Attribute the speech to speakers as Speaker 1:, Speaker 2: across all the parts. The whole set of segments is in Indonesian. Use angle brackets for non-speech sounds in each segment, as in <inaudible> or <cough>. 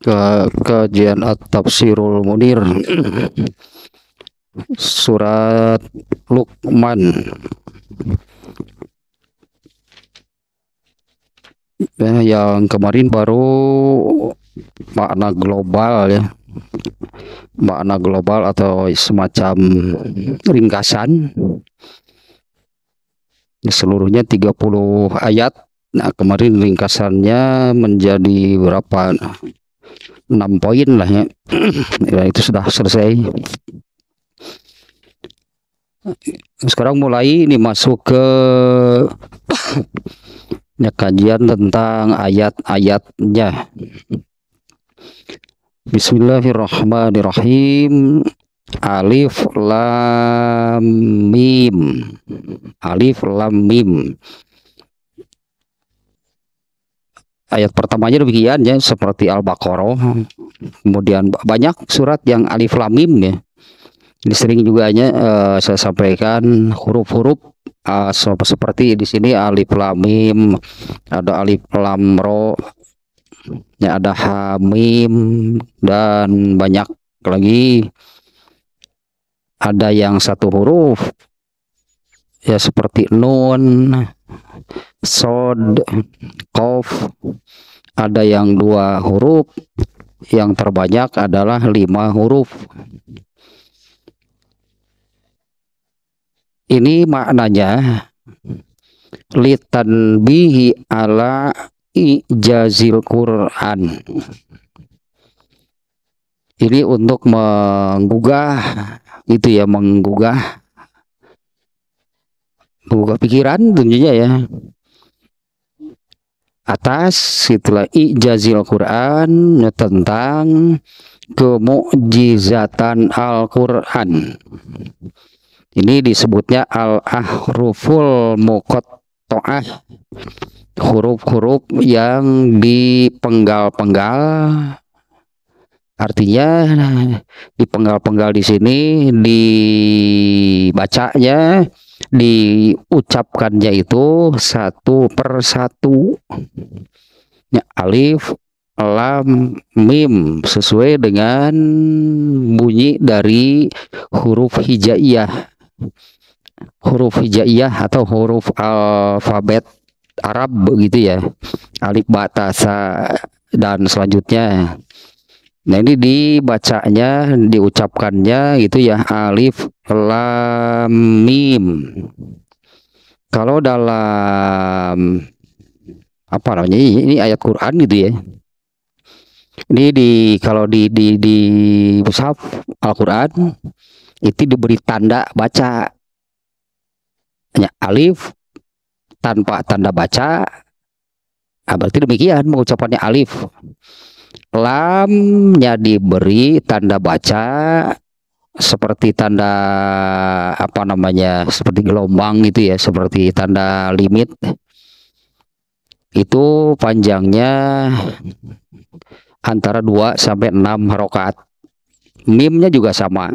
Speaker 1: ke kajian at-tafsirul munir surat Luqman ya, yang kemarin baru makna global ya makna global atau semacam ringkasan seluruhnya 30 ayat nah kemarin ringkasannya menjadi berapa 6 poin lah ya. <clears throat> ya itu sudah selesai sekarang mulai ini masuk ke <clears throat> ya, kajian tentang ayat-ayatnya Bismillahirrahmanirrahim Alif Lam Mim Alif Lam Mim ayat pertamanya demikian ya seperti Al-Baqarah kemudian banyak surat yang alif lam mim ya ini sering juga hanya uh, eh, saya sampaikan huruf-huruf uh, seperti di sini alif lam mim ada alif lam ro ya ada hamim dan banyak lagi ada yang satu huruf ya seperti nun, sod, kof, ada yang dua huruf, yang terbanyak adalah lima huruf. Ini maknanya litan bihi ala ijazil Quran. Ini untuk menggugah, itu ya menggugah membuka pikiran tentunya ya atas itulah ijazil Quran tentang kemujizatan Al-Quran ini disebutnya al-ahruful muqatta'ah huruf-huruf yang dipenggal-penggal Artinya di penggal penggal di sini dibacanya diucapkannya itu satu per satu ya, alif lam mim sesuai dengan bunyi dari huruf hijaiyah huruf hijaiyah atau huruf alfabet Arab begitu ya alif batasa dan selanjutnya Nah ini dibacanya, diucapkannya gitu ya alif lam mim. Kalau dalam apa namanya ini ayat Quran gitu ya. Ini di kalau di di di mushaf Al-Qur'an itu diberi tanda baca ya, alif tanpa tanda baca nah, berarti demikian mengucapannya alif lamnya diberi tanda baca seperti tanda apa namanya seperti gelombang itu ya seperti tanda limit itu panjangnya antara 2 sampai 6 harokat mimnya juga sama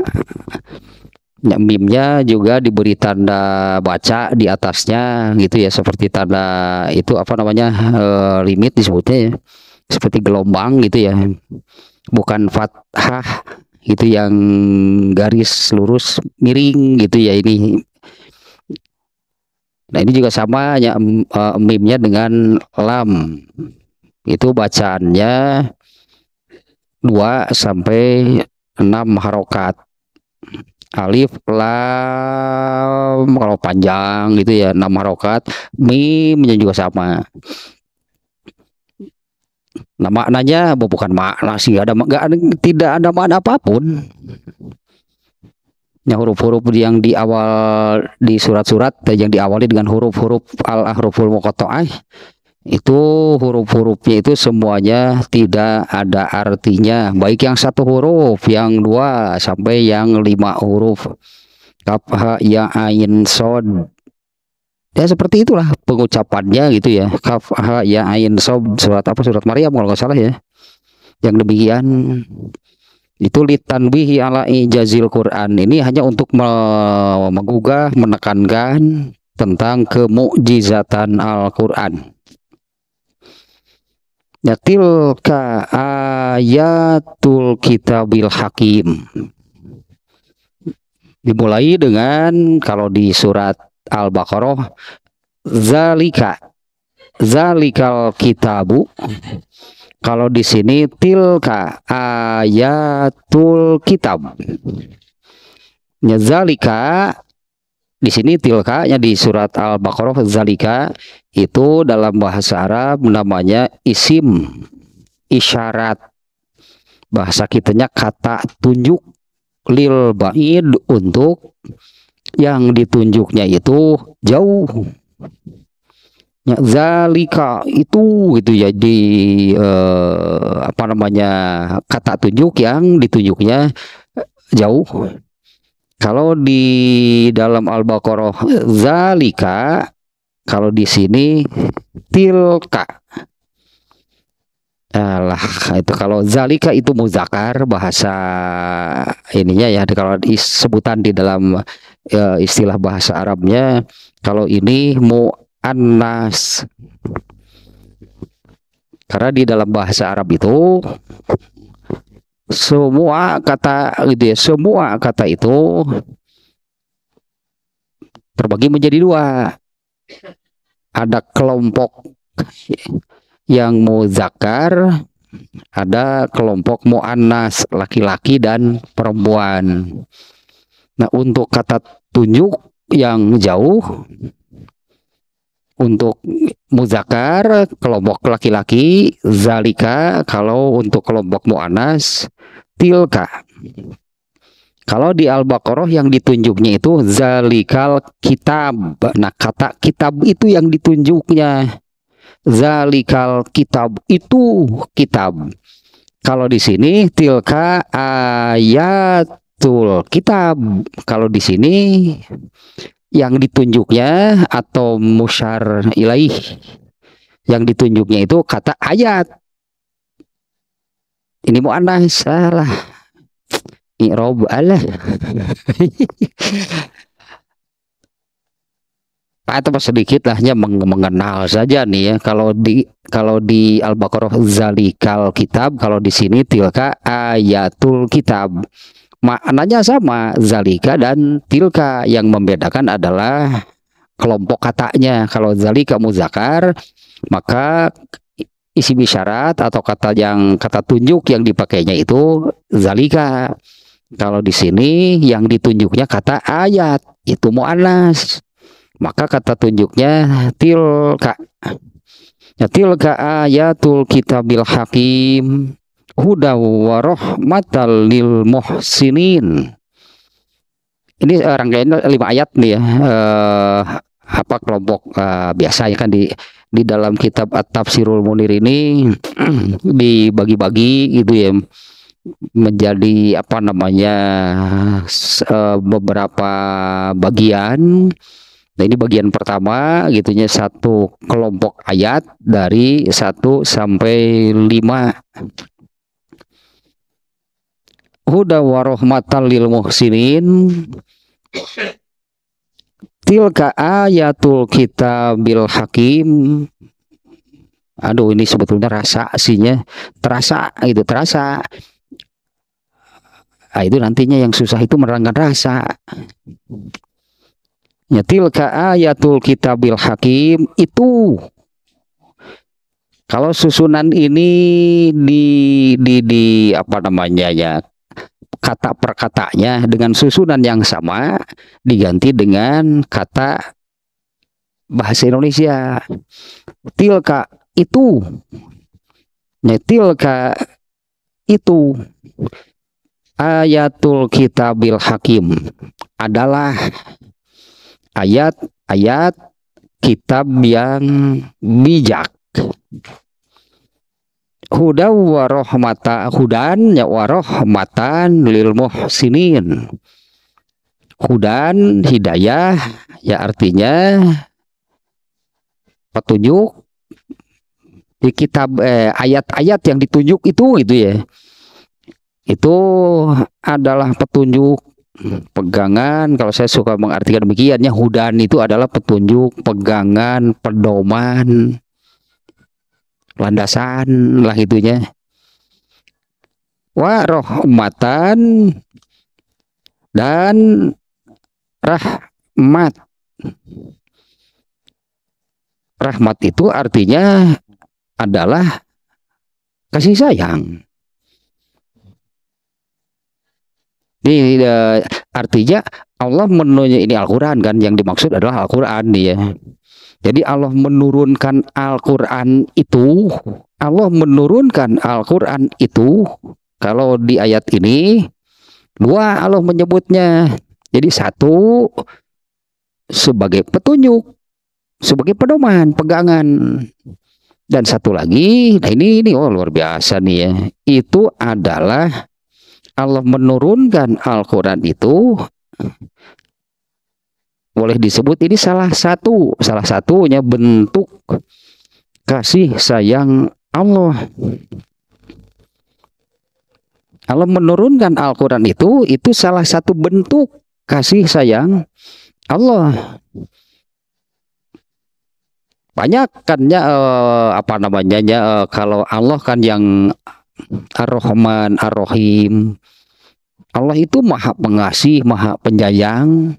Speaker 1: nah, mimnya juga diberi tanda baca di atasnya gitu ya seperti tanda itu apa namanya eh, limit disebutnya ya seperti gelombang gitu ya bukan fathah itu yang garis lurus miring gitu ya ini nah ini juga sama ya uh, e, mimnya dengan lam itu bacaannya 2 sampai 6 harokat alif lam kalau panjang gitu ya 6 harokat mimnya juga sama Nah maknanya bukan makna sih ada gak, tidak ada makna apapun. Ya huruf-huruf yang di awal di surat-surat yang diawali dengan huruf-huruf al ahruful muqatta'ah itu huruf-hurufnya itu semuanya tidak ada artinya baik yang satu huruf yang dua sampai yang lima huruf kaf yang ya ain sod ya seperti itulah pengucapannya gitu ya kaf ha ya ain sob surat apa surat Maryam kalau nggak salah ya yang demikian itu litanbihi ala ijazil Quran ini hanya untuk menggugah menekankan tentang kemujizatan Al-Quran ya tilka ayatul kitabil hakim dimulai dengan kalau di surat Al-Baqarah zalika zalikal kitabu kalau di sini tilka ayatul kitab ya, zalika di sini tilka nya di surat Al-Baqarah zalika itu dalam bahasa Arab namanya isim isyarat bahasa kitanya kata tunjuk lil baid untuk yang ditunjuknya itu jauh ya zalika itu gitu ya eh, apa namanya kata tunjuk yang ditunjuknya jauh kalau di dalam al-baqarah zalika kalau di sini tilka Alah, itu kalau zalika itu muzakar bahasa ininya ya kalau disebutan di dalam ya, istilah bahasa Arabnya kalau ini mu'annas karena di dalam bahasa Arab itu semua kata gitu ya, semua kata itu terbagi menjadi dua ada kelompok yang mau zakar ada kelompok mu'annas laki-laki dan perempuan Nah, untuk kata tunjuk yang jauh untuk muzakar kelompok laki-laki zalika kalau untuk kelompok mu'anas tilka kalau di Al-Baqarah yang ditunjuknya itu zalikal kitab nah kata kitab itu yang ditunjuknya zalikal kitab itu kitab kalau di sini tilka ayat Betul. Kita kalau di sini yang ditunjuknya atau musyar ilaih yang ditunjuknya itu kata ayat. Ini mau aneh salah. Irob Allah. <laughs> atau sedikit lahnya meng mengenal saja nih ya kalau di kalau di Al-Baqarah zalikal kitab kalau di sini tilka ayatul kitab Maknanya sama, zalika dan tilka. Yang membedakan adalah kelompok katanya. Kalau zalika muzakar, maka isi bisyarat atau kata yang kata tunjuk yang dipakainya itu zalika. Kalau di sini yang ditunjuknya kata ayat itu mu'anas. Maka kata tunjuknya tilka. Ya, tilka ayatul kitabil hakim huda wa rahmatal lil muhsinin ini uh, eh, rangkaian lima ayat nih ya uh, apa kelompok uh, biasa ya kan di di dalam kitab At-Tafsirul Munir ini <clears throat> dibagi-bagi gitu ya menjadi apa namanya beberapa bagian. Nah ini bagian pertama gitunya satu kelompok ayat dari 1 sampai 5 huda wa rahmatan lil muhsinin tilka ayatul kitabil hakim aduh ini sebetulnya rasa asinya terasa itu terasa nah, itu nantinya yang susah itu menerangkan rasa ya tilka ayatul kitabil hakim itu kalau susunan ini di di di apa namanya ya kata per dengan susunan yang sama diganti dengan kata bahasa Indonesia tilka itu netilka ya, tilka itu ayatul kitabil hakim adalah ayat-ayat kitab yang bijak huda wa rahmata hudan ya wa rahmatan lil muhsinin hudan hidayah ya artinya petunjuk di kitab eh, ayat-ayat yang ditunjuk itu gitu ya itu adalah petunjuk pegangan kalau saya suka mengartikan demikiannya hudan itu adalah petunjuk pegangan pedoman landasan lah itunya wa rahmatan dan rahmat rahmat itu artinya adalah kasih sayang ini eh, artinya Allah menunya ini Al-Quran kan yang dimaksud adalah Al-Quran ya jadi Allah menurunkan Al-Quran itu, Allah menurunkan Al-Quran itu, kalau di ayat ini, dua Allah menyebutnya. Jadi satu, sebagai petunjuk, sebagai pedoman, pegangan. Dan satu lagi, nah ini, ini oh luar biasa nih ya, itu adalah Allah menurunkan Al-Quran itu boleh disebut ini salah satu salah satunya bentuk kasih sayang Allah. Allah menurunkan Al-Qur'an itu itu salah satu bentuk kasih sayang Allah. Banyak kan ya eh, apa namanya ya kalau Allah kan yang Ar-Rahman Ar-Rahim. Allah itu Maha Pengasih, Maha Penyayang.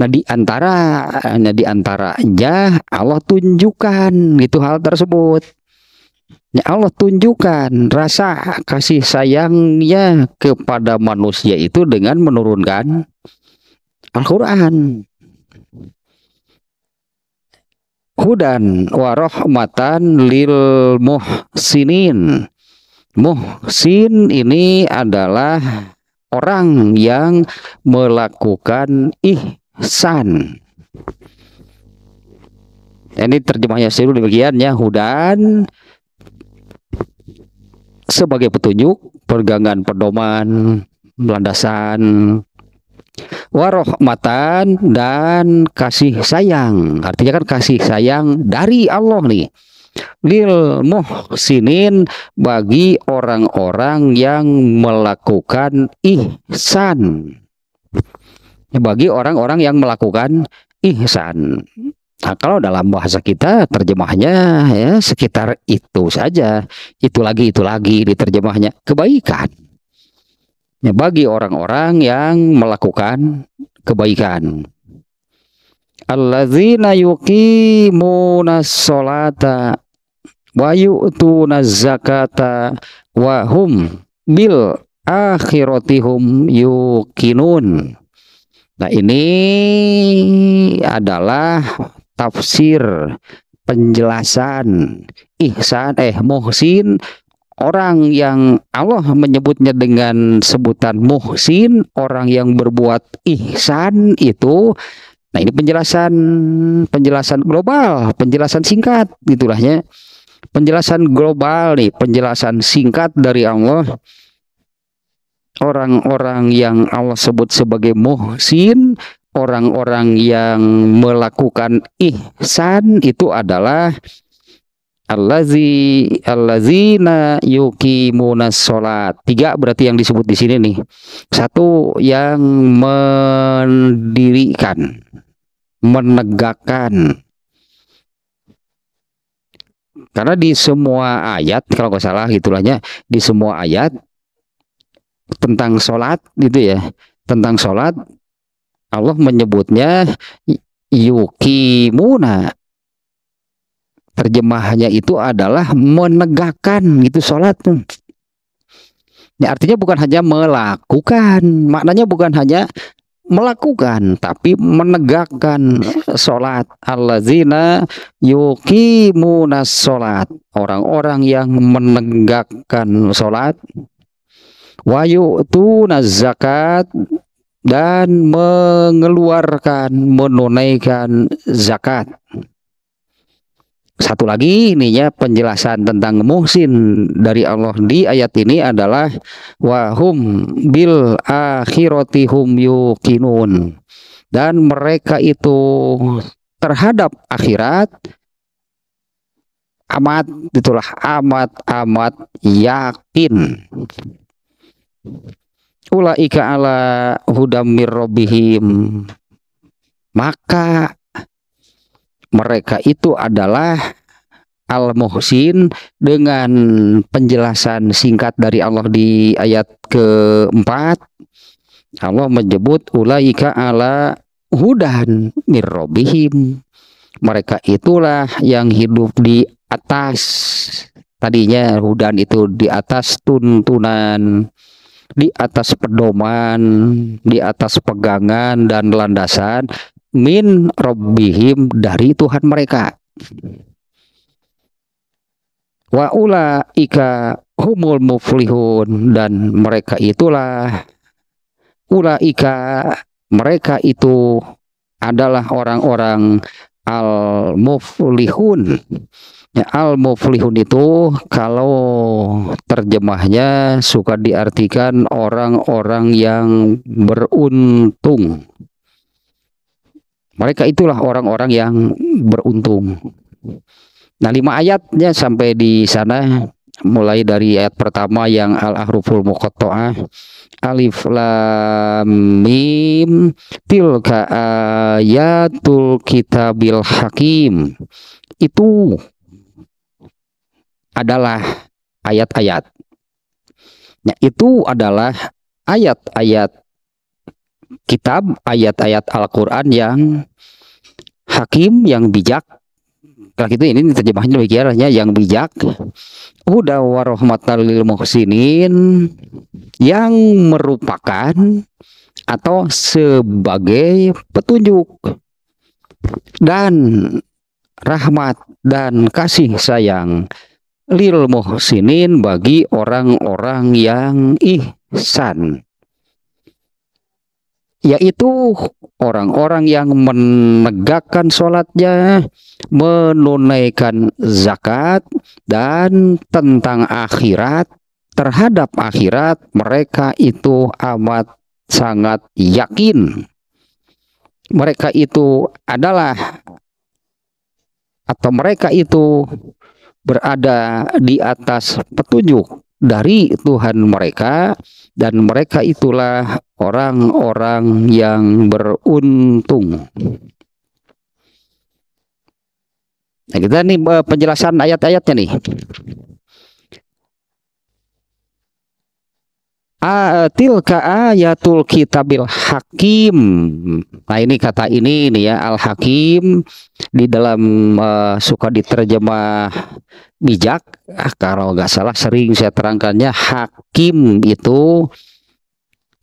Speaker 1: Nah di antara nah di antaranya Allah tunjukkan gitu hal tersebut. Ya Allah tunjukkan rasa kasih sayangnya kepada manusia itu dengan menurunkan Al-Quran. Hudan warohmatan lil muhsinin. Muhsin ini adalah orang yang melakukan ih ihsan ini terjemahnya seru demikiannya hudan sebagai petunjuk pergangan pedoman landasan warohmatan dan kasih sayang artinya kan kasih sayang dari Allah nih lil muhsinin bagi orang-orang yang melakukan ihsan Ya, bagi orang-orang yang melakukan ihsan. Nah, kalau dalam bahasa kita terjemahnya ya sekitar itu saja, itu lagi itu lagi diterjemahnya kebaikan. Ya, bagi orang-orang yang melakukan kebaikan. Allazina yuqimuna sholata wa yu'tuna zakata wa hum bil akhiratihum yuqinun. Nah, ini adalah tafsir penjelasan ihsan eh muhsin orang yang Allah menyebutnya dengan sebutan muhsin, orang yang berbuat ihsan itu Nah, ini penjelasan penjelasan global, penjelasan singkat gitulahnya. Penjelasan global nih, penjelasan singkat dari Allah orang-orang yang Allah sebut sebagai muhsin, orang-orang yang melakukan ihsan itu adalah allazi allazina yuqimunas salat. Tiga berarti yang disebut di sini nih. Satu yang mendirikan, menegakkan. Karena di semua ayat kalau nggak salah itulahnya di semua ayat tentang sholat gitu ya tentang sholat Allah menyebutnya yuki yukimuna terjemahnya itu adalah menegakkan gitu sholat ya, artinya bukan hanya melakukan maknanya bukan hanya melakukan tapi menegakkan sholat yuki yukimuna sholat orang-orang yang menegakkan sholat wayu'tuna zakat dan mengeluarkan menunaikan zakat satu lagi ininya penjelasan tentang muhsin dari Allah di ayat ini adalah wahum bil akhiratihum yuqinun dan mereka itu terhadap akhirat amat itulah amat amat yakin ulaika ala hudamir robihim maka mereka itu adalah Al-Muhsin dengan penjelasan singkat dari Allah di ayat keempat Allah menyebut ulaika ala hudan mirrobihim mereka itulah yang hidup di atas tadinya hudan itu di atas tuntunan di atas pedoman, di atas pegangan dan landasan min robbihim dari Tuhan mereka. Wa ula ika humul muflihun dan mereka itulah ula ika mereka itu adalah orang-orang al muflihun Ya, al muflihun itu kalau terjemahnya suka diartikan orang-orang yang beruntung. Mereka itulah orang-orang yang beruntung. Nah, lima ayatnya sampai di sana mulai dari ayat pertama yang al-ahruful muqatta'ah alif lam mim tilka ayatul kitabil hakim itu adalah ayat-ayat. Nah, itu adalah ayat-ayat kitab, ayat-ayat Al-Quran yang hakim, yang bijak. Kalau gitu ini terjemahnya demikiannya yang bijak. Udah warahmatan lil yang merupakan atau sebagai petunjuk dan rahmat dan kasih sayang lil muhsinin bagi orang-orang yang ihsan yaitu orang-orang yang menegakkan sholatnya, menunaikan zakat, dan tentang akhirat, terhadap akhirat mereka itu amat sangat yakin. Mereka itu adalah atau mereka itu berada di atas petunjuk dari Tuhan mereka dan mereka itulah orang-orang yang beruntung. Nah, kita nih eh, penjelasan ayat-ayatnya nih. A, e, tilka ayatul kitabil hakim. Nah ini kata ini nih ya al hakim di dalam uh, suka diterjemah bijak. Ah, kalau nggak salah sering saya terangkannya hakim itu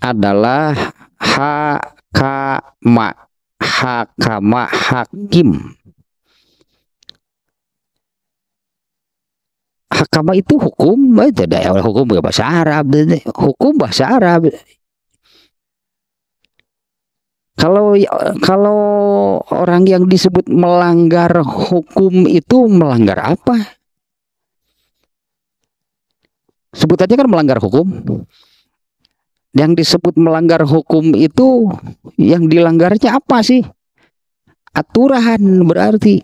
Speaker 1: adalah hakama hakama hakim hakama itu hukum eh, itu daerah hukum bahasa Arab hukum bahasa Arab kalau kalau orang yang disebut melanggar hukum itu melanggar apa? Sebut aja kan melanggar hukum. Yang disebut melanggar hukum itu yang dilanggarnya apa sih? Aturan berarti.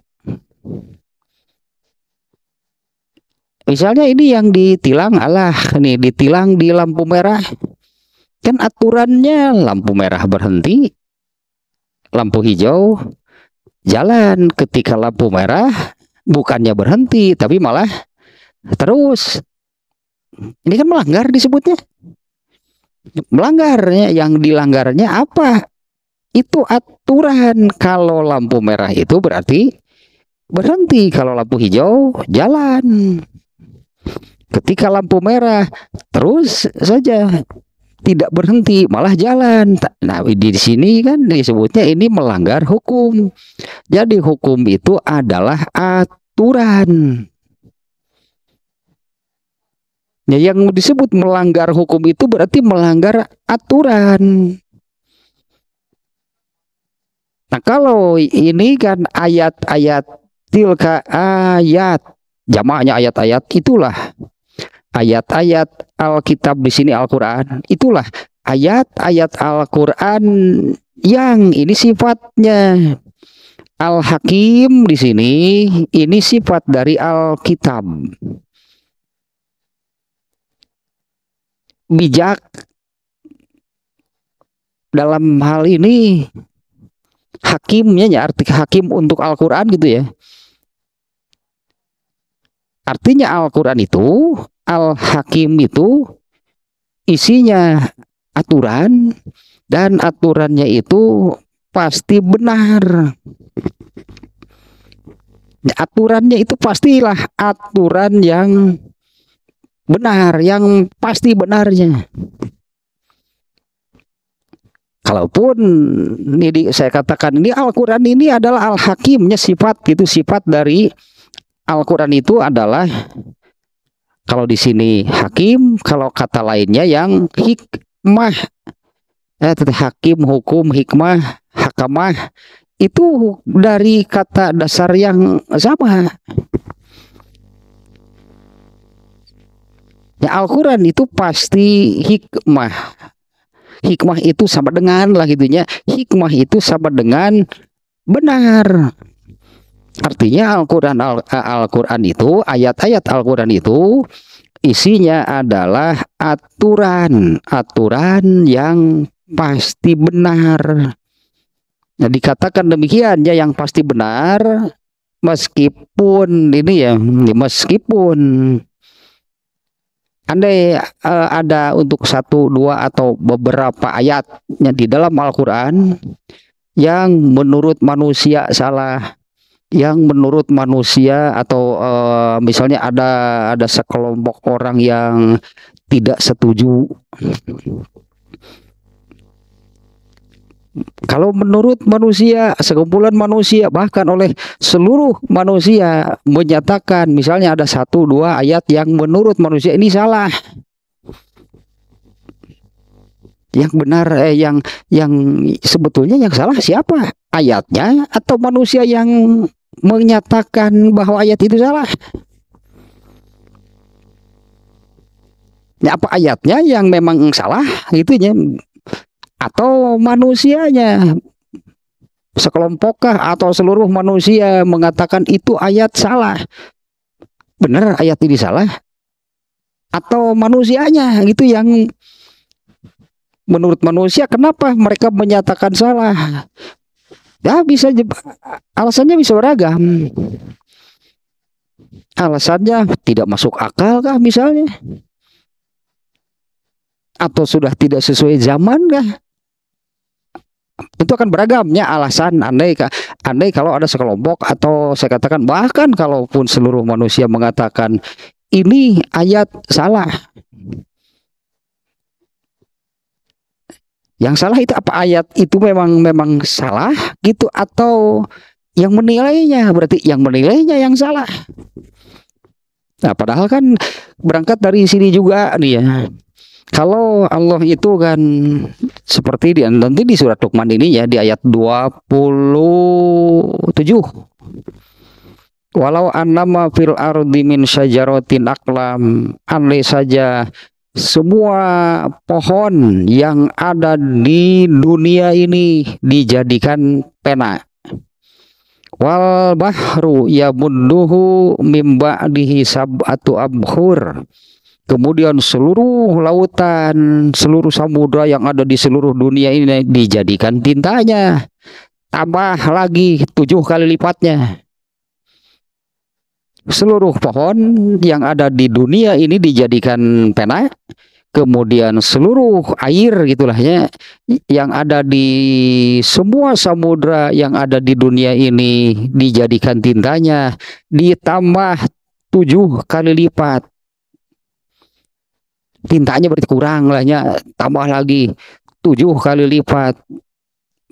Speaker 1: Misalnya ini yang ditilang, alah nih ditilang di lampu merah. Kan aturannya lampu merah berhenti, lampu hijau jalan. Ketika lampu merah bukannya berhenti, tapi malah terus. Ini kan melanggar disebutnya. Melanggarnya, yang dilanggarnya apa? Itu aturan kalau lampu merah itu berarti berhenti. Kalau lampu hijau, jalan. Ketika lampu merah, terus saja tidak berhenti, malah jalan. Nah, di sini kan disebutnya ini melanggar hukum. Jadi hukum itu adalah aturan. Ya, yang disebut melanggar hukum itu berarti melanggar aturan. Nah, kalau ini kan ayat-ayat tilka ayat jamaahnya ayat-ayat itulah ayat-ayat Alkitab di sini Al-Qur'an itulah ayat-ayat Al-Qur'an yang ini sifatnya Al-Hakim di sini ini sifat dari Alkitab bijak dalam hal ini hakimnya ya arti hakim untuk Al-Qur'an gitu ya Artinya Al-Quran itu, Al-Hakim itu isinya aturan dan aturannya itu pasti benar. Nah, aturannya itu pastilah aturan yang benar, yang pasti benarnya. Kalaupun ini saya katakan ini Al-Quran ini adalah al-hakimnya sifat gitu sifat dari Al-Quran itu adalah kalau di sini hakim, kalau kata lainnya yang hikmah, eh, hakim, hukum, hikmah, hakamah itu dari kata dasar yang sama. Ya, Al-Quran itu pasti hikmah. Hikmah itu sama dengan lah gitunya. Hikmah itu sama dengan benar. Artinya Al-Quran Al, eh, itu, ayat-ayat Al-Quran itu isinya adalah aturan, aturan yang pasti benar. Nah, dikatakan demikian ya yang pasti benar meskipun ini ya meskipun andai uh, ada untuk satu dua atau beberapa ayatnya di dalam Al-Qur'an yang menurut manusia salah yang menurut manusia atau uh, misalnya ada ada sekelompok orang yang tidak setuju kalau menurut manusia, sekumpulan manusia, bahkan oleh seluruh manusia menyatakan, misalnya ada satu dua ayat yang menurut manusia ini salah yang benar eh, yang yang sebetulnya yang salah siapa ayatnya atau manusia yang menyatakan bahwa ayat itu salah ya, apa ayatnya yang memang salah gitunya atau manusianya sekelompokkah atau seluruh manusia mengatakan itu ayat salah benar ayat ini salah atau manusianya gitu yang menurut manusia kenapa mereka menyatakan salah ya bisa alasannya bisa beragam alasannya tidak masuk akal kah misalnya atau sudah tidak sesuai zaman kah itu akan beragamnya alasan andai andai kalau ada sekelompok atau saya katakan bahkan kalaupun seluruh manusia mengatakan ini ayat salah Yang salah itu apa ayat itu memang memang salah gitu atau yang menilainya berarti yang menilainya yang salah. Nah, padahal kan berangkat dari sini juga nih ya. Kalau Allah itu kan seperti di nanti di surat Luqman ini ya di ayat 27 Walau annama fil ardi min syajaratin aklam Andai saja semua pohon yang ada di dunia ini dijadikan pena wal bahru yamudduhu mimba dihisab atau abhur kemudian seluruh lautan seluruh samudra yang ada di seluruh dunia ini dijadikan tintanya tambah lagi tujuh kali lipatnya seluruh pohon yang ada di dunia ini dijadikan pena kemudian seluruh air gitulah ya, yang ada di semua samudra yang ada di dunia ini dijadikan tintanya ditambah tujuh kali lipat tintanya berarti kurang lahnya tambah lagi tujuh kali lipat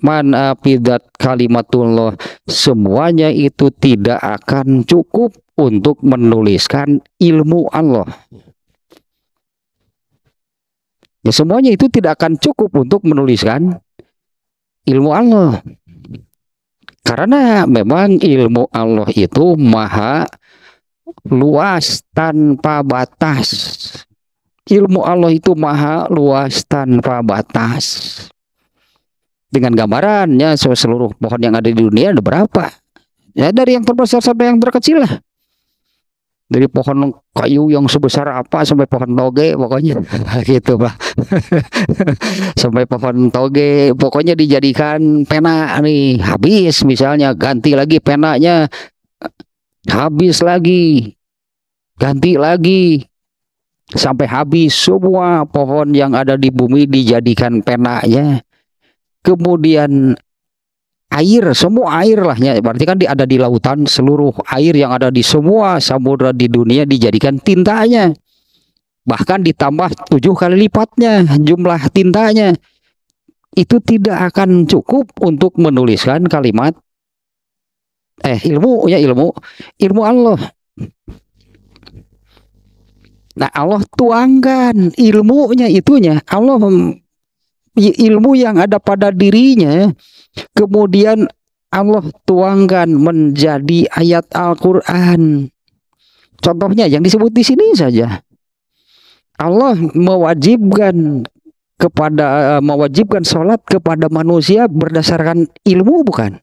Speaker 1: man afidat kalimatullah semuanya itu tidak akan cukup untuk menuliskan ilmu Allah. Ya, semuanya itu tidak akan cukup untuk menuliskan ilmu Allah. Karena memang ilmu Allah itu maha luas tanpa batas. Ilmu Allah itu maha luas tanpa batas. Dengan gambarannya seluruh pohon yang ada di dunia ada berapa? Ya dari yang terbesar sampai yang terkecil lah dari pohon kayu yang sebesar apa sampai pohon toge pokoknya <laughs> gitu pak <laughs> sampai pohon toge pokoknya dijadikan pena nih habis misalnya ganti lagi penanya habis lagi ganti lagi sampai habis semua pohon yang ada di bumi dijadikan penanya kemudian air, semua air lahnya Berarti kan di, ada di lautan seluruh air yang ada di semua samudra di dunia dijadikan tintanya. Bahkan ditambah tujuh kali lipatnya jumlah tintanya. Itu tidak akan cukup untuk menuliskan kalimat eh ilmu ya ilmu ilmu Allah. Nah Allah tuangkan ilmunya itunya Allah ilmu yang ada pada dirinya Kemudian Allah tuangkan menjadi ayat Al-Qur'an. Contohnya yang disebut di sini saja. Allah mewajibkan kepada eh, mewajibkan sholat kepada manusia berdasarkan ilmu bukan?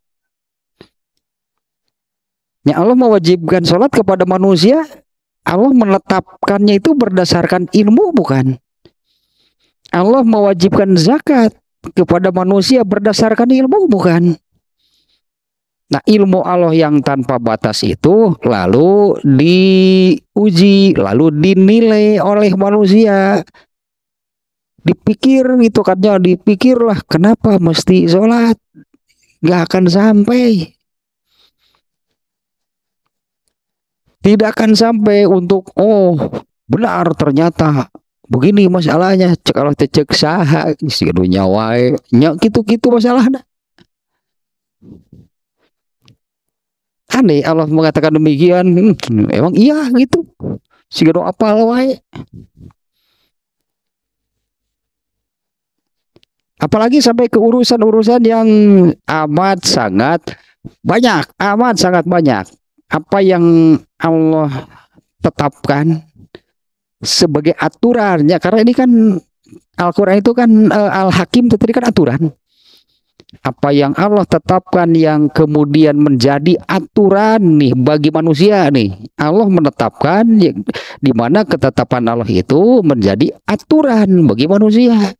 Speaker 1: Ya Allah mewajibkan sholat kepada manusia, Allah menetapkannya itu berdasarkan ilmu bukan? Allah mewajibkan zakat, kepada manusia berdasarkan ilmu bukan? Nah, ilmu Allah yang tanpa batas itu lalu diuji, lalu dinilai oleh manusia. Dipikir gitu katanya dipikirlah kenapa mesti sholat? Gak akan sampai. Tidak akan sampai untuk oh benar ternyata begini masalahnya cek Allah cek saha si dunya wae gitu-gitu masalahnya aneh Allah mengatakan demikian hmm, emang iya gitu si apa apal wae apalagi sampai ke urusan-urusan yang amat sangat banyak amat sangat banyak apa yang Allah tetapkan sebagai aturannya karena ini kan Al-Qur'an itu kan uh, Al-Hakim tetapi kan aturan. Apa yang Allah tetapkan yang kemudian menjadi aturan nih bagi manusia nih. Allah menetapkan di mana ketetapan Allah itu menjadi aturan bagi manusia.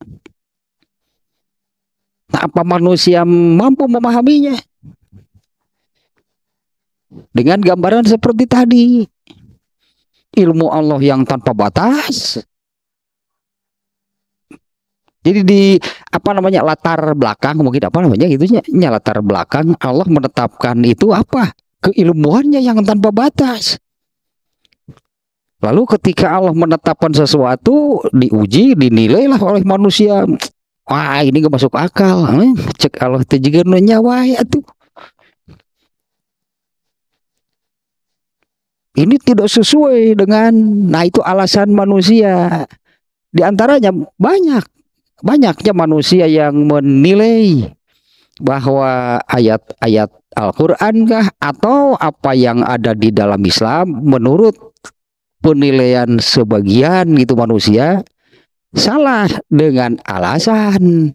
Speaker 1: Nah, apa manusia mampu memahaminya? Dengan gambaran seperti tadi, ilmu Allah yang tanpa batas. Jadi di apa namanya latar belakang mungkin apa namanya itu ya latar belakang Allah menetapkan itu apa keilmuannya yang tanpa batas. Lalu ketika Allah menetapkan sesuatu diuji dinilailah oleh manusia. Wah ini gak masuk akal. Hmm, cek Allah tejikan nyawa ya tuh. ini tidak sesuai dengan nah itu alasan manusia di antaranya banyak banyaknya manusia yang menilai bahwa ayat-ayat Al-Qur'an kah atau apa yang ada di dalam Islam menurut penilaian sebagian gitu manusia salah dengan alasan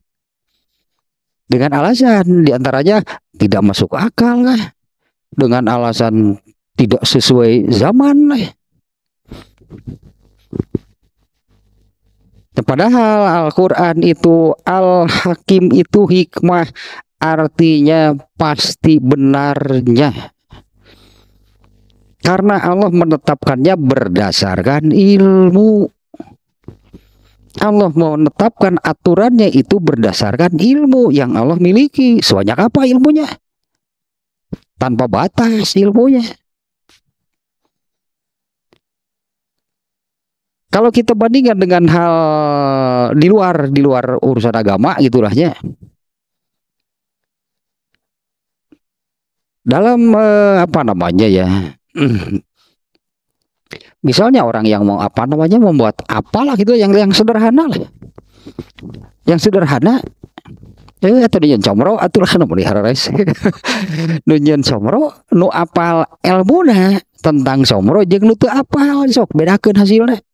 Speaker 1: dengan alasan di antaranya tidak masuk akal kah dengan alasan tidak sesuai zaman padahal Al-Quran itu Al-Hakim itu hikmah artinya pasti benarnya karena Allah menetapkannya berdasarkan ilmu Allah mau menetapkan aturannya itu berdasarkan ilmu yang Allah miliki sebanyak apa ilmunya tanpa batas ilmunya Kalau kita bandingkan dengan hal di luar di luar urusan agama gitulahnya. Dalam eh, apa namanya ya? <clears throat> Misalnya orang yang mau apa namanya membuat apalah gitu yang yang sederhana lah. Ya. Yang sederhana eh atau nunyan comro atau lah <laughs> nu diharares <laughs> nunyan comro nu apal ilmu nah, tentang somro jangan nu apa apal sok bedakeun hasilnya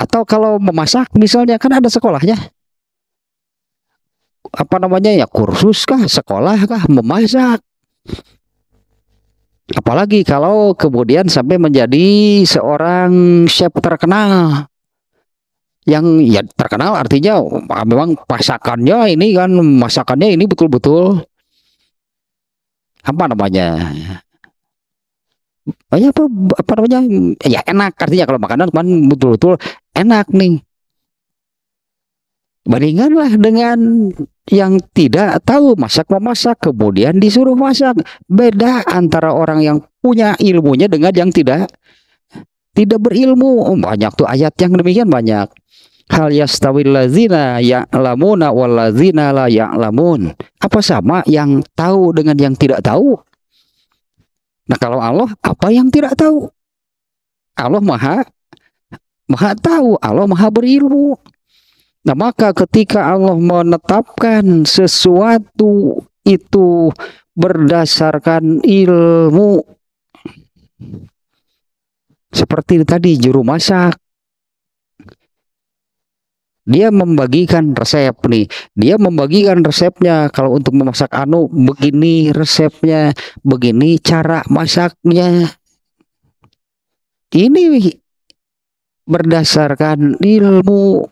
Speaker 1: Atau kalau memasak misalnya kan ada sekolahnya. Apa namanya ya kursus kah, sekolah kah memasak. Apalagi kalau kemudian sampai menjadi seorang chef terkenal. Yang ya terkenal artinya ah, memang masakannya ini kan masakannya ini betul-betul apa namanya ya apa, apa namanya ya enak artinya kalau makanan kan betul-betul enak nih. Bandinganlah dengan yang tidak tahu masak memasak kemudian disuruh masak. Beda antara orang yang punya ilmunya dengan yang tidak tidak berilmu. Oh, banyak tuh ayat yang demikian banyak. Hal yastawil lazina ya'lamuna wal lazina la lamun Apa sama yang tahu dengan yang tidak tahu? Nah kalau Allah apa yang tidak tahu? Allah maha maha tahu, Allah maha berilmu. Nah maka ketika Allah menetapkan sesuatu itu berdasarkan ilmu seperti tadi juru masak dia membagikan resep nih dia membagikan resepnya kalau untuk memasak anu begini resepnya begini cara masaknya ini berdasarkan ilmu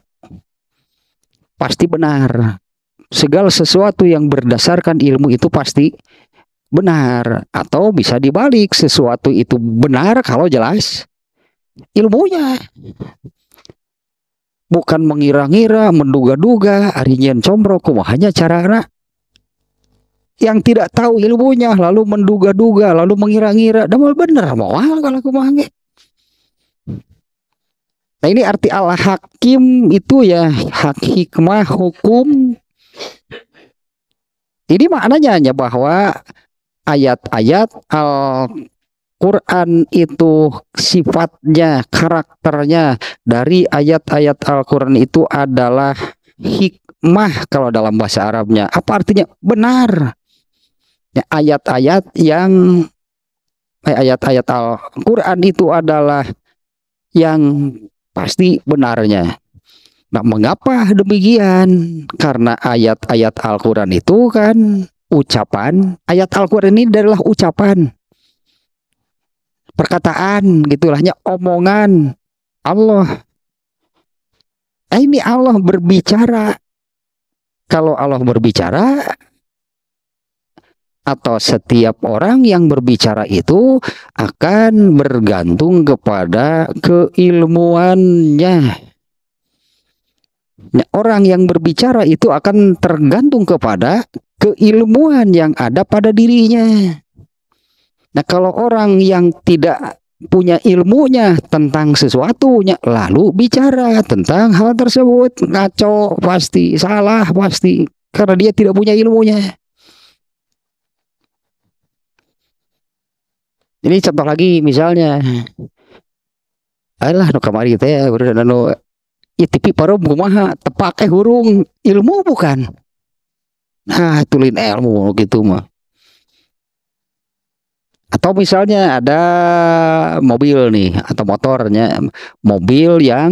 Speaker 1: pasti benar. Segala sesuatu yang berdasarkan ilmu itu pasti benar atau bisa dibalik sesuatu itu benar kalau jelas ilmunya bukan mengira-ngira menduga-duga arinyen combro hanya cara anak yang tidak tahu ilmunya lalu menduga-duga lalu mengira-ngira dan bener mau kalau kumaha Nah ini arti al-hakim itu ya hak hikmah hukum. Ini maknanya hanya bahwa ayat-ayat Al-Quran itu sifatnya, karakternya dari ayat-ayat Al-Quran itu adalah hikmah kalau dalam bahasa Arabnya. Apa artinya? Benar. Ya, ayat-ayat yang eh, ayat-ayat Al-Quran itu adalah yang pasti benarnya. Nah, mengapa demikian? Karena ayat-ayat Al-Qur'an itu kan ucapan, ayat Al-Qur'an ini adalah ucapan. Perkataan gitulahnya omongan Allah. Nah, ini Allah berbicara. Kalau Allah berbicara, atau setiap orang yang berbicara itu akan bergantung kepada keilmuannya. Nah, orang yang berbicara itu akan tergantung kepada keilmuan yang ada pada dirinya. Nah, kalau orang yang tidak punya ilmunya tentang sesuatunya lalu bicara tentang hal tersebut ngaco pasti salah pasti karena dia tidak punya ilmunya Ini contoh lagi misalnya. ayolah nu kamari teh udah nu ya tipi paru kumaha tepake hurung ilmu bukan. Nah, tulin ilmu gitu mah. Atau misalnya ada mobil nih atau motornya mobil yang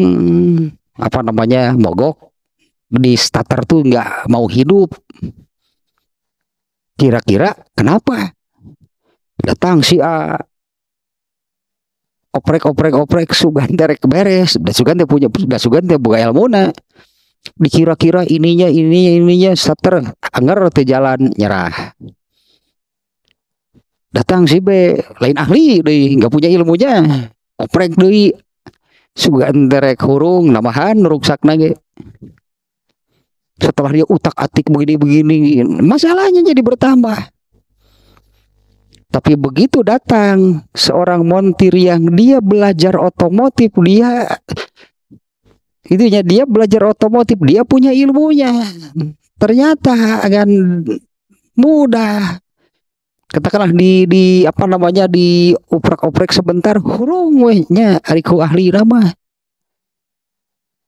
Speaker 1: apa namanya mogok di starter tuh nggak mau hidup. Kira-kira kenapa? datang si A oprek oprek oprek sugan terek beres dan sugan dia punya dan sugan dia buka elmona, dikira-kira ininya ininya ininya starter anger teh jalan nyerah datang si B lain ahli deh nggak punya ilmunya oprek deh sugan terek hurung namahan rusak nange, setelah dia utak atik begini begini masalahnya jadi bertambah tapi begitu datang seorang montir yang dia belajar otomotif, dia itunya dia belajar otomotif, dia punya ilmunya. Ternyata akan mudah. Katakanlah di di apa namanya di oprek-oprek sebentar, hurungnya wehnya ariku ahli nama.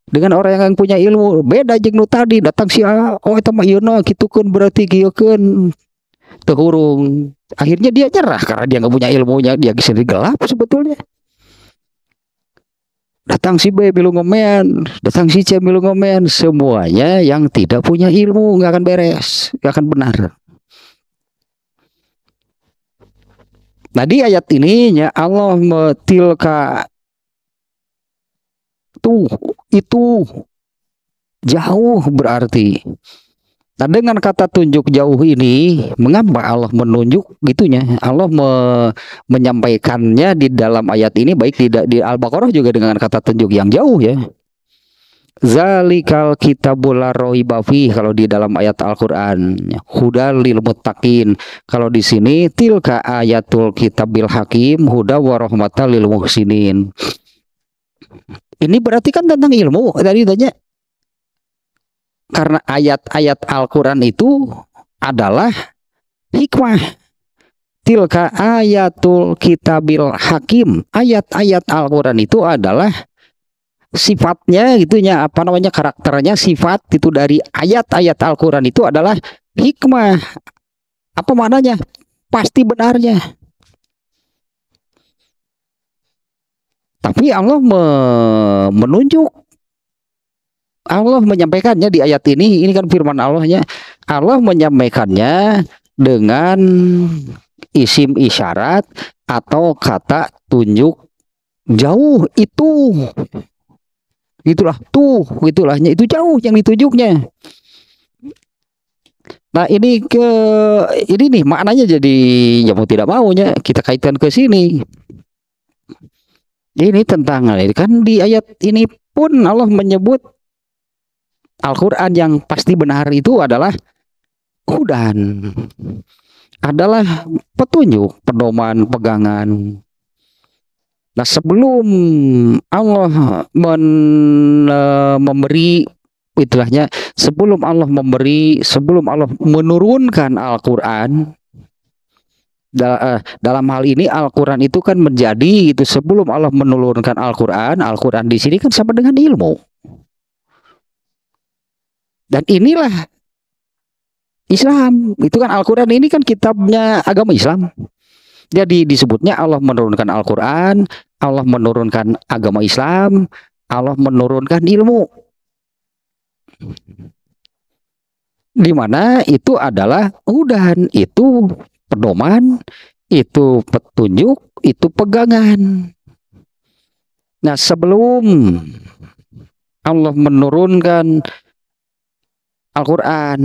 Speaker 1: Dengan orang yang punya ilmu beda jengnu tadi datang si oh itu mah ieu gitu kan berarti gitu kan terkurung akhirnya dia nyerah karena dia nggak punya ilmunya dia sendiri gelap sebetulnya datang si B milu ngomen datang si C milu ngomen semuanya yang tidak punya ilmu nggak akan beres nggak akan benar Nah di ayat ini Allah metilka tuh itu jauh berarti Nah dengan kata tunjuk jauh ini, mengapa Allah menunjuk gitunya? Allah me menyampaikannya di dalam ayat ini baik di, di Al-Baqarah juga dengan kata tunjuk yang jauh ya. Zalikal kitabul rohiba kalau di dalam ayat Al-Qur'an hudal lil muttaqin. Kalau di sini tilka ayatul kitabil hakim huda wa rahmatal lil muhsinin. Ini berarti kan tentang ilmu tadi tanya karena ayat-ayat Al-Quran itu adalah hikmah. Tilka ayatul kitabil hakim. Ayat-ayat Al-Quran itu adalah sifatnya gitunya apa namanya karakternya sifat itu dari ayat-ayat Al-Quran itu adalah hikmah apa maknanya pasti benarnya tapi Allah menunjuk Allah menyampaikannya di ayat ini ini kan firman Allahnya Allah menyampaikannya dengan isim isyarat atau kata tunjuk jauh itu itulah tuh itulahnya itu jauh yang ditunjuknya Nah ini ke ini nih maknanya jadi ya mau tidak maunya kita kaitkan ke sini. Ini tentang ini kan di ayat ini pun Allah menyebut Al-Quran yang pasti benar itu adalah hudan adalah petunjuk pedoman pegangan nah sebelum Allah men, e, memberi itulahnya, sebelum Allah memberi sebelum Allah menurunkan Al-Quran da, e, dalam hal ini Al-Quran itu kan menjadi itu sebelum Allah menurunkan Al-Quran Al-Quran di sini kan sama dengan ilmu dan inilah Islam. Itu kan Al-Quran ini kan kitabnya agama Islam. Jadi disebutnya Allah menurunkan Al-Quran, Allah menurunkan agama Islam, Allah menurunkan ilmu. Dimana itu adalah udan, itu pedoman, itu petunjuk, itu pegangan. Nah sebelum Allah menurunkan Al-Quran,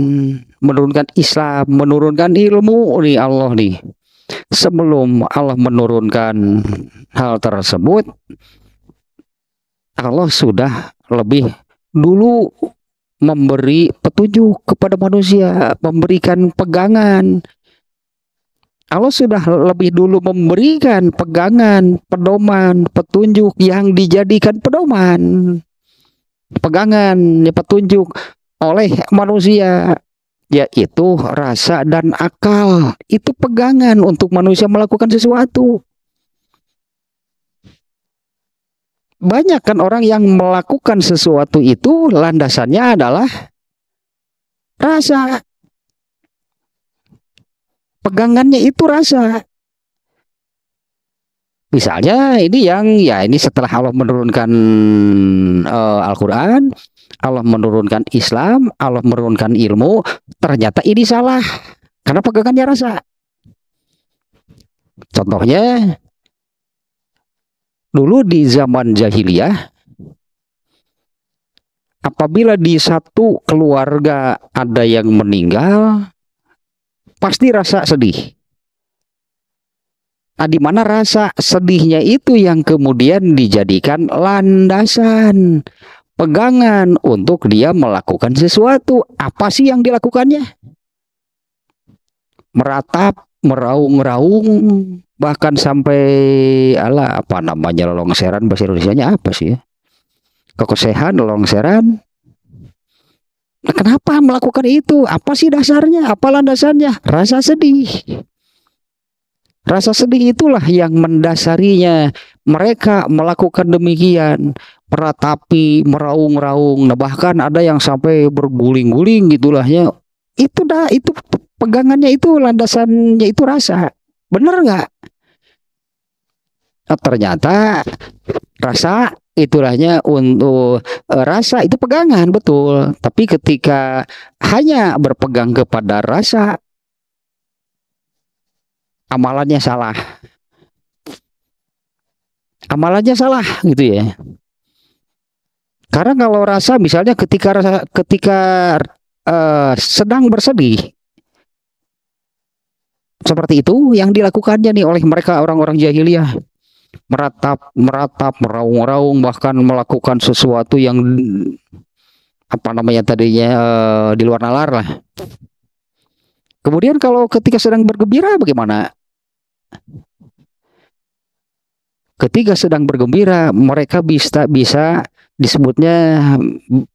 Speaker 1: menurunkan Islam, menurunkan ilmu nih Allah nih. Sebelum Allah menurunkan hal tersebut, Allah sudah lebih dulu memberi petunjuk kepada manusia, memberikan pegangan. Allah sudah lebih dulu memberikan pegangan, pedoman, petunjuk yang dijadikan pedoman. Pegangan, petunjuk oleh manusia yaitu rasa dan akal itu pegangan untuk manusia melakukan sesuatu banyak kan orang yang melakukan sesuatu itu landasannya adalah rasa pegangannya itu rasa misalnya ini yang ya ini setelah Allah menurunkan uh, Al-Qur'an Allah menurunkan Islam, Allah menurunkan ilmu, ternyata ini salah. Karena pegangannya rasa. Contohnya, dulu di zaman jahiliyah, apabila di satu keluarga ada yang meninggal, pasti rasa sedih. Nah, di mana rasa sedihnya itu yang kemudian dijadikan landasan pegangan untuk dia melakukan sesuatu. Apa sih yang dilakukannya? Meratap, meraung meraung bahkan sampai ala apa namanya longseran bahasa Indonesia-nya apa sih ya? Kekosehan, longseran. Nah, kenapa melakukan itu? Apa sih dasarnya? apa landasannya Rasa sedih. Rasa sedih itulah yang mendasarinya mereka melakukan demikian, meratapi, meraung-raung. Nah, bahkan ada yang sampai berguling-guling gitulah ya. Itu dah itu pegangannya itu landasannya itu rasa. Benar nggak? Nah, ternyata rasa itulahnya untuk e, rasa itu pegangan betul tapi ketika hanya berpegang kepada rasa amalannya salah. Amalannya salah gitu ya. Karena kalau rasa misalnya ketika rasa ketika uh, sedang bersedih seperti itu yang dilakukannya nih oleh mereka orang-orang jahiliyah meratap meratap meraung-raung bahkan melakukan sesuatu yang apa namanya tadinya uh, di luar nalar lah. Kemudian kalau ketika sedang bergembira bagaimana? Ketika sedang bergembira, mereka bisa bisa disebutnya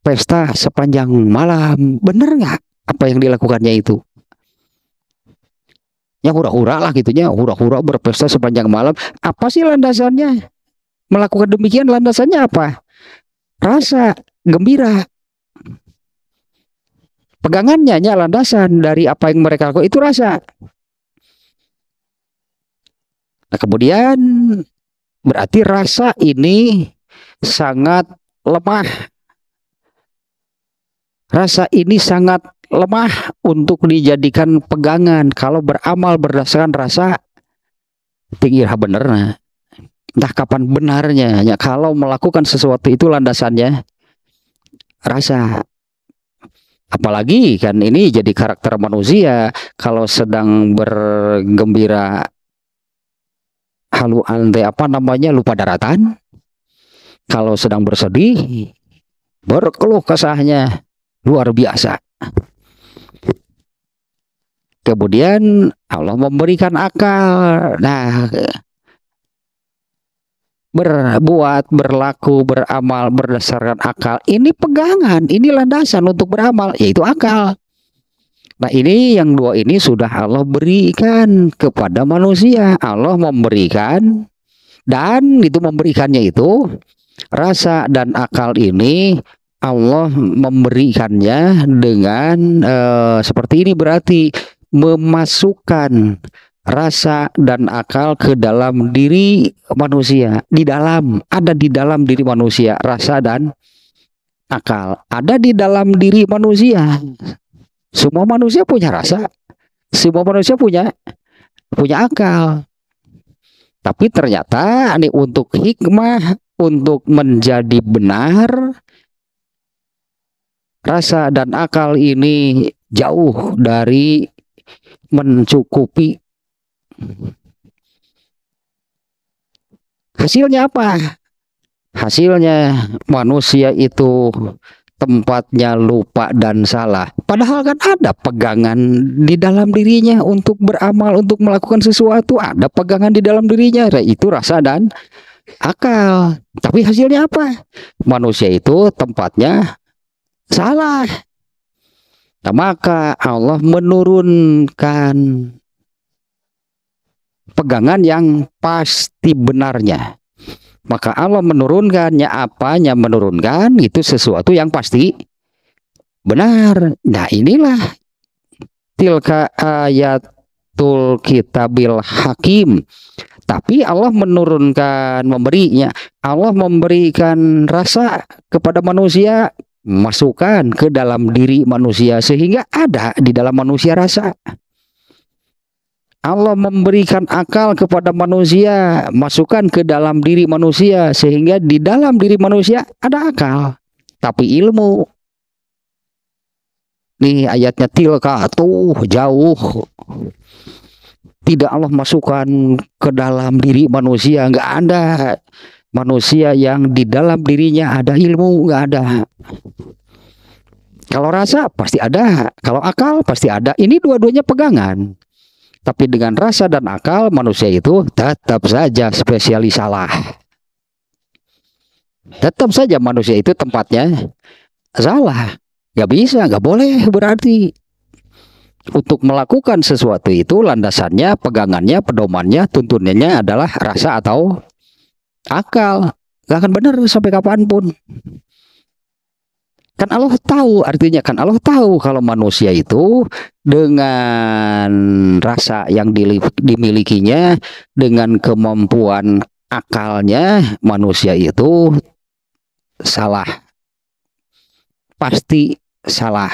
Speaker 1: pesta sepanjang malam. Bener nggak apa yang dilakukannya itu? Ya hura-hura lah gitunya, hura-hura berpesta sepanjang malam. Apa sih landasannya? Melakukan demikian landasannya apa? Rasa gembira. Pegangannya landasan dari apa yang mereka lakukan itu rasa Nah, kemudian berarti rasa ini sangat lemah. Rasa ini sangat lemah untuk dijadikan pegangan kalau beramal berdasarkan rasa tinggi bener nah. Entah kapan benarnya ya kalau melakukan sesuatu itu landasannya rasa apalagi kan ini jadi karakter manusia kalau sedang bergembira halu ante apa namanya lupa daratan kalau sedang bersedih berkeluh kesahnya luar biasa kemudian Allah memberikan akal nah berbuat berlaku beramal berdasarkan akal ini pegangan ini landasan untuk beramal yaitu akal Nah ini yang dua ini sudah Allah berikan kepada manusia. Allah memberikan dan itu memberikannya itu rasa dan akal ini Allah memberikannya dengan e, seperti ini berarti memasukkan rasa dan akal ke dalam diri manusia di dalam ada di dalam diri manusia rasa dan akal ada di dalam diri manusia semua manusia punya rasa, semua manusia punya punya akal. Tapi ternyata ini untuk hikmah, untuk menjadi benar, rasa dan akal ini jauh dari mencukupi. Hasilnya apa? Hasilnya manusia itu tempatnya lupa dan salah. Padahal kan ada pegangan di dalam dirinya untuk beramal, untuk melakukan sesuatu. Ada pegangan di dalam dirinya, nah, itu rasa dan akal. Tapi hasilnya apa? Manusia itu tempatnya salah. Nah, maka Allah menurunkan pegangan yang pasti benarnya. Maka Allah menurunkannya apa yang menurunkan itu sesuatu yang pasti benar. Nah inilah tilka ayatul kitabil hakim. Tapi Allah menurunkan memberinya. Allah memberikan rasa kepada manusia masukan ke dalam diri manusia sehingga ada di dalam manusia rasa. Allah memberikan akal kepada manusia, masukkan ke dalam diri manusia sehingga di dalam diri manusia ada akal, tapi ilmu. Nih ayatnya tilka tuh jauh. Tidak Allah masukkan ke dalam diri manusia, nggak ada manusia yang di dalam dirinya ada ilmu, nggak ada. Kalau rasa pasti ada, kalau akal pasti ada. Ini dua-duanya pegangan. Tapi dengan rasa dan akal manusia itu tetap saja spesialis salah. Tetap saja manusia itu tempatnya salah. Gak bisa, nggak boleh berarti. Untuk melakukan sesuatu itu landasannya, pegangannya, pedomannya, tuntunannya adalah rasa atau akal. Gak akan benar sampai kapanpun. Kan Allah tahu artinya kan Allah tahu kalau manusia itu dengan rasa yang dimilikinya dengan kemampuan akalnya manusia itu salah pasti salah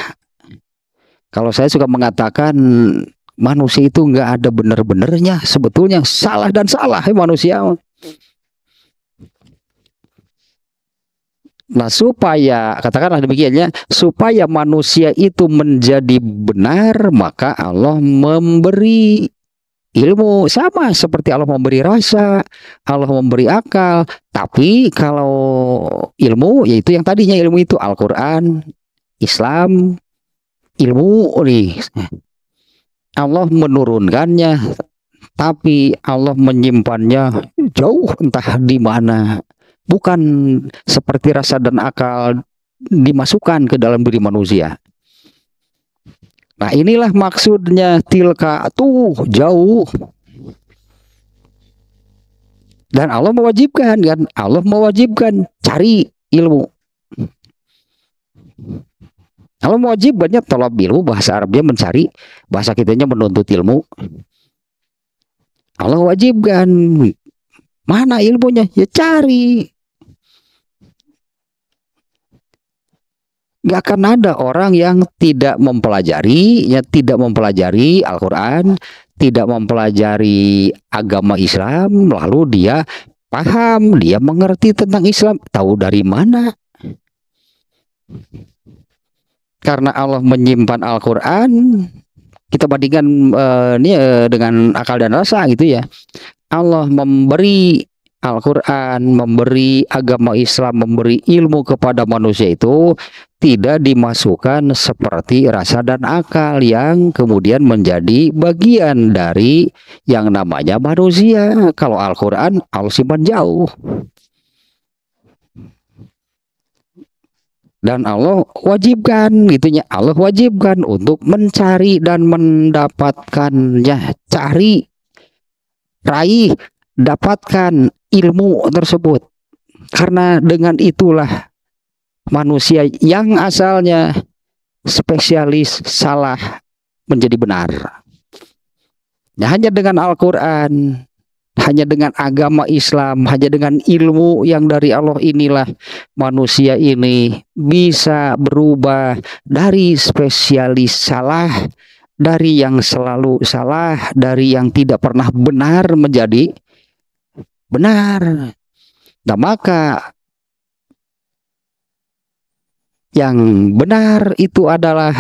Speaker 1: kalau saya suka mengatakan manusia itu nggak ada bener-benernya sebetulnya salah dan salah eh, manusia Nah, supaya katakanlah demikiannya, supaya manusia itu menjadi benar, maka Allah memberi ilmu sama seperti Allah memberi rasa, Allah memberi akal. Tapi kalau ilmu yaitu yang tadinya ilmu itu Al-Qur'an, Islam, ilmu oh, nih. Allah menurunkannya tapi Allah menyimpannya jauh entah di mana bukan seperti rasa dan akal dimasukkan ke dalam diri manusia. Nah inilah maksudnya tilka tuh jauh. Dan Allah mewajibkan kan, Allah mewajibkan cari ilmu. Allah mewajibkannya tolak ilmu bahasa Arabnya mencari, bahasa kitanya menuntut ilmu. Allah wajibkan mana ilmunya ya cari Gak akan ada orang yang tidak mempelajari, ya tidak mempelajari Al-Quran, tidak mempelajari agama Islam, lalu dia paham, dia mengerti tentang Islam, tahu dari mana? Karena Allah menyimpan Al-Quran, kita bandingkan uh, ini uh, dengan akal dan rasa gitu ya. Allah memberi Al-Quran, memberi agama Islam, memberi ilmu kepada manusia itu tidak dimasukkan seperti rasa dan akal yang kemudian menjadi bagian dari yang namanya manusia. Kalau Al-Quran, Al-Siman jauh. dan Allah wajibkan gitunya Allah wajibkan untuk mencari dan mendapatkannya cari raih dapatkan ilmu tersebut karena dengan itulah manusia yang asalnya spesialis salah menjadi benar. Nah, hanya dengan Al-Quran, hanya dengan agama Islam, hanya dengan ilmu yang dari Allah inilah manusia ini bisa berubah dari spesialis salah, dari yang selalu salah, dari yang tidak pernah benar menjadi benar. Nah, maka yang benar itu adalah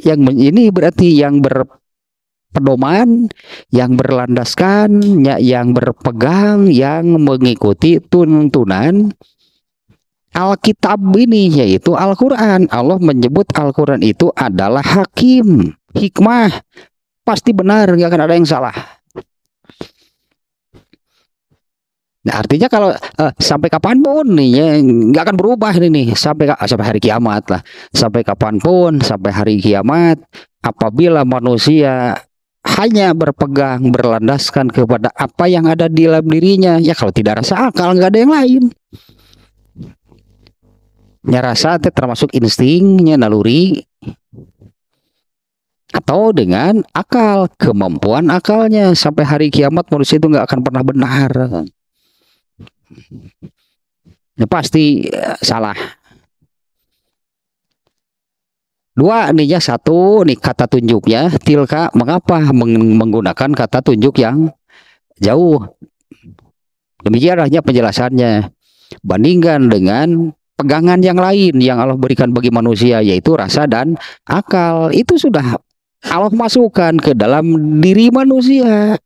Speaker 1: yang ini berarti yang berpedoman, yang berlandaskan, ya, yang berpegang, yang mengikuti tuntunan Alkitab ini yaitu Al-Quran Allah menyebut Al-Quran itu adalah hakim Hikmah Pasti benar, nggak akan ada yang salah Nah, artinya kalau uh, sampai kapanpun nih ya nggak akan berubah ini nih sampai sampai hari kiamat lah sampai kapanpun sampai hari kiamat apabila manusia hanya berpegang berlandaskan kepada apa yang ada di dalam dirinya ya kalau tidak rasa akal nggak ada yang lain ya rasa termasuk instingnya naluri atau dengan akal kemampuan akalnya sampai hari kiamat manusia itu nggak akan pernah benar ya pasti eh, salah dua nih ya satu nih kata tunjuknya tilka mengapa meng menggunakan kata tunjuk yang jauh demikian penjelasannya bandingkan dengan pegangan yang lain yang Allah berikan bagi manusia yaitu rasa dan akal itu sudah Allah masukkan ke dalam diri manusia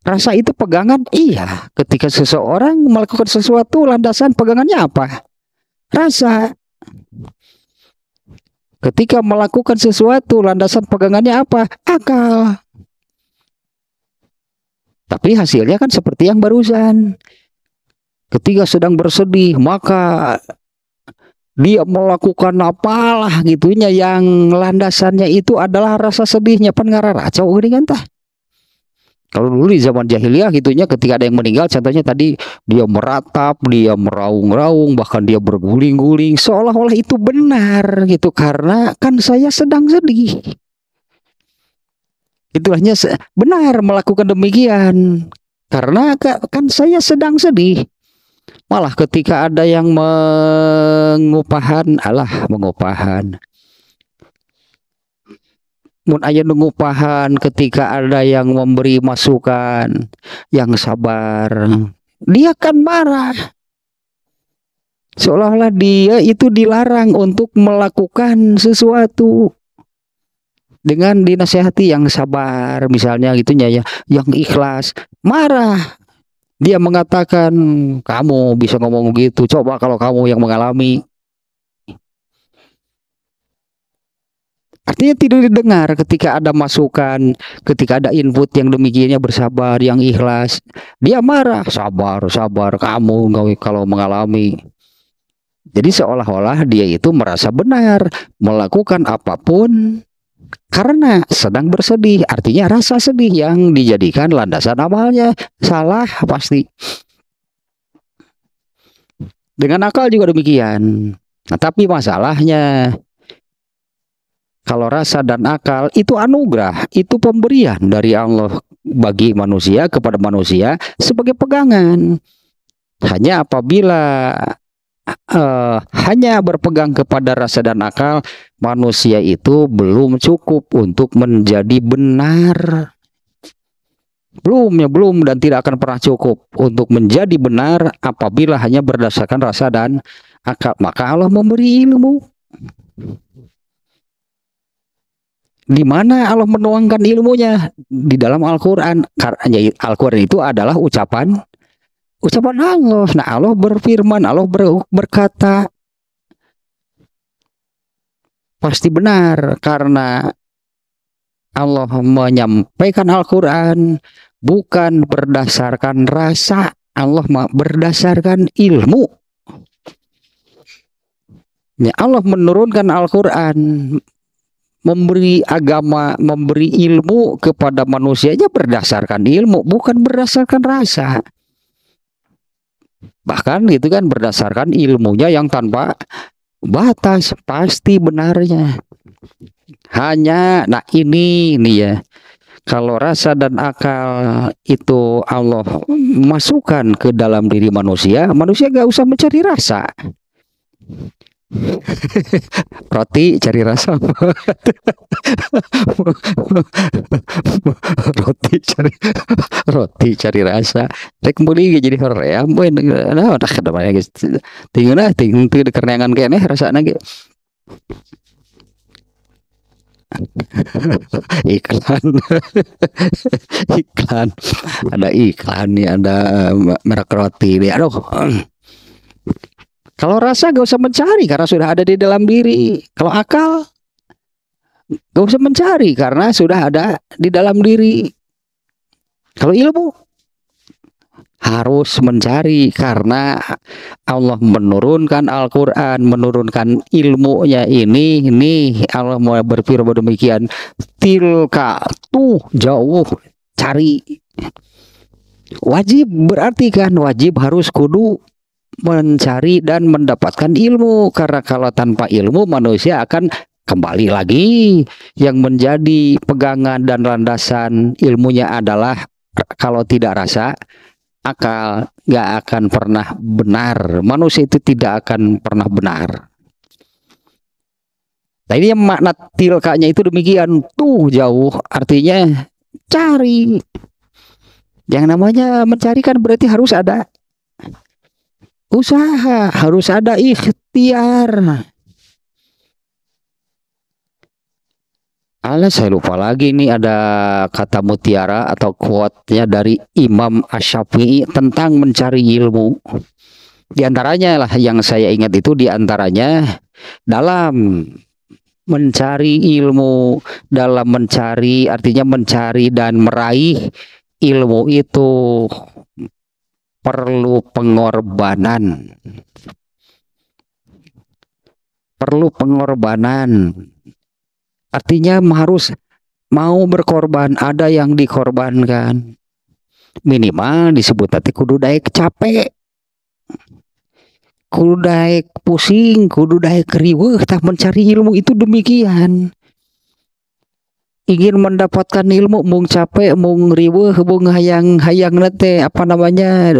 Speaker 1: Rasa itu pegangan? Iya. Ketika seseorang melakukan sesuatu, landasan pegangannya apa? Rasa. Ketika melakukan sesuatu, landasan pegangannya apa? Akal. Tapi hasilnya kan seperti yang barusan. Ketika sedang bersedih, maka dia melakukan apalah gitunya yang landasannya itu adalah rasa sedihnya pengarah racau ini kan tah kalau dulu di zaman jahiliyah gitunya ketika ada yang meninggal contohnya tadi dia meratap, dia meraung-raung, bahkan dia berguling-guling seolah-olah itu benar gitu karena kan saya sedang sedih. Itulahnya benar melakukan demikian karena kan saya sedang sedih. Malah ketika ada yang mengupahan, Allah mengupahan mun aya nu ngupahan ketika ada yang memberi masukan yang sabar dia kan marah seolah-olah dia itu dilarang untuk melakukan sesuatu dengan dinasehati yang sabar misalnya gitu ya yang ikhlas marah dia mengatakan kamu bisa ngomong gitu coba kalau kamu yang mengalami Artinya tidak didengar ketika ada masukan, ketika ada input yang demikiannya bersabar, yang ikhlas. Dia marah, sabar, sabar, kamu kalau mengalami. Jadi seolah-olah dia itu merasa benar, melakukan apapun karena sedang bersedih. Artinya rasa sedih yang dijadikan landasan amalnya. Salah pasti. Dengan akal juga demikian. Nah, tapi masalahnya kalau rasa dan akal itu anugerah, itu pemberian dari Allah bagi manusia kepada manusia sebagai pegangan. Hanya apabila uh, hanya berpegang kepada rasa dan akal, manusia itu belum cukup untuk menjadi benar. Belum ya, belum dan tidak akan pernah cukup untuk menjadi benar apabila hanya berdasarkan rasa dan akal. Maka Allah memberi ilmu di mana Allah menuangkan ilmunya di dalam Al-Qur'an. Karena ya, Al-Qur'an itu adalah ucapan ucapan Allah. Nah, Allah berfirman, Allah ber, berkata pasti benar karena Allah menyampaikan Al-Qur'an bukan berdasarkan rasa, Allah berdasarkan ilmu. Ya, Allah menurunkan Al-Qur'an memberi agama, memberi ilmu kepada manusianya berdasarkan ilmu, bukan berdasarkan rasa. Bahkan gitu kan berdasarkan ilmunya yang tanpa batas, pasti benarnya. Hanya nah ini nih ya. Kalau rasa dan akal itu Allah masukkan ke dalam diri manusia, manusia gak usah mencari rasa roti cari rasa roti cari roti cari rasa rek muli jadi ya boy nah udah kada ya guys tinggal lah tinggal tuh di kerenangan kayaknya rasa nage iklan iklan ada iklan nih ada merek roti nih aduh kalau rasa gak usah mencari karena sudah ada di dalam diri. Kalau akal gak usah mencari karena sudah ada di dalam diri. Kalau ilmu harus mencari karena Allah menurunkan Al-Quran, menurunkan ilmunya ini, ini Allah mau berfirman demikian. Tilka tuh jauh cari. Wajib berarti kan wajib harus kudu mencari dan mendapatkan ilmu karena kalau tanpa ilmu manusia akan kembali lagi yang menjadi pegangan dan landasan ilmunya adalah kalau tidak rasa akal nggak akan pernah benar manusia itu tidak akan pernah benar nah ini yang makna tilkanya itu demikian tuh jauh artinya cari yang namanya mencari kan berarti harus ada usaha, harus ada ikhtiar. Alas, saya lupa lagi nih ada kata mutiara atau quote-nya dari Imam Asyafi'i tentang mencari ilmu. Di antaranya lah yang saya ingat itu di antaranya dalam mencari ilmu, dalam mencari artinya mencari dan meraih ilmu itu perlu pengorbanan perlu pengorbanan artinya harus mau berkorban ada yang dikorbankan minimal disebut tadi kudu naik capek kudu naik pusing kudu naik riweh tak mencari ilmu itu demikian ingin mendapatkan ilmu mung capek mung riwe hubung hayang hayang nete apa namanya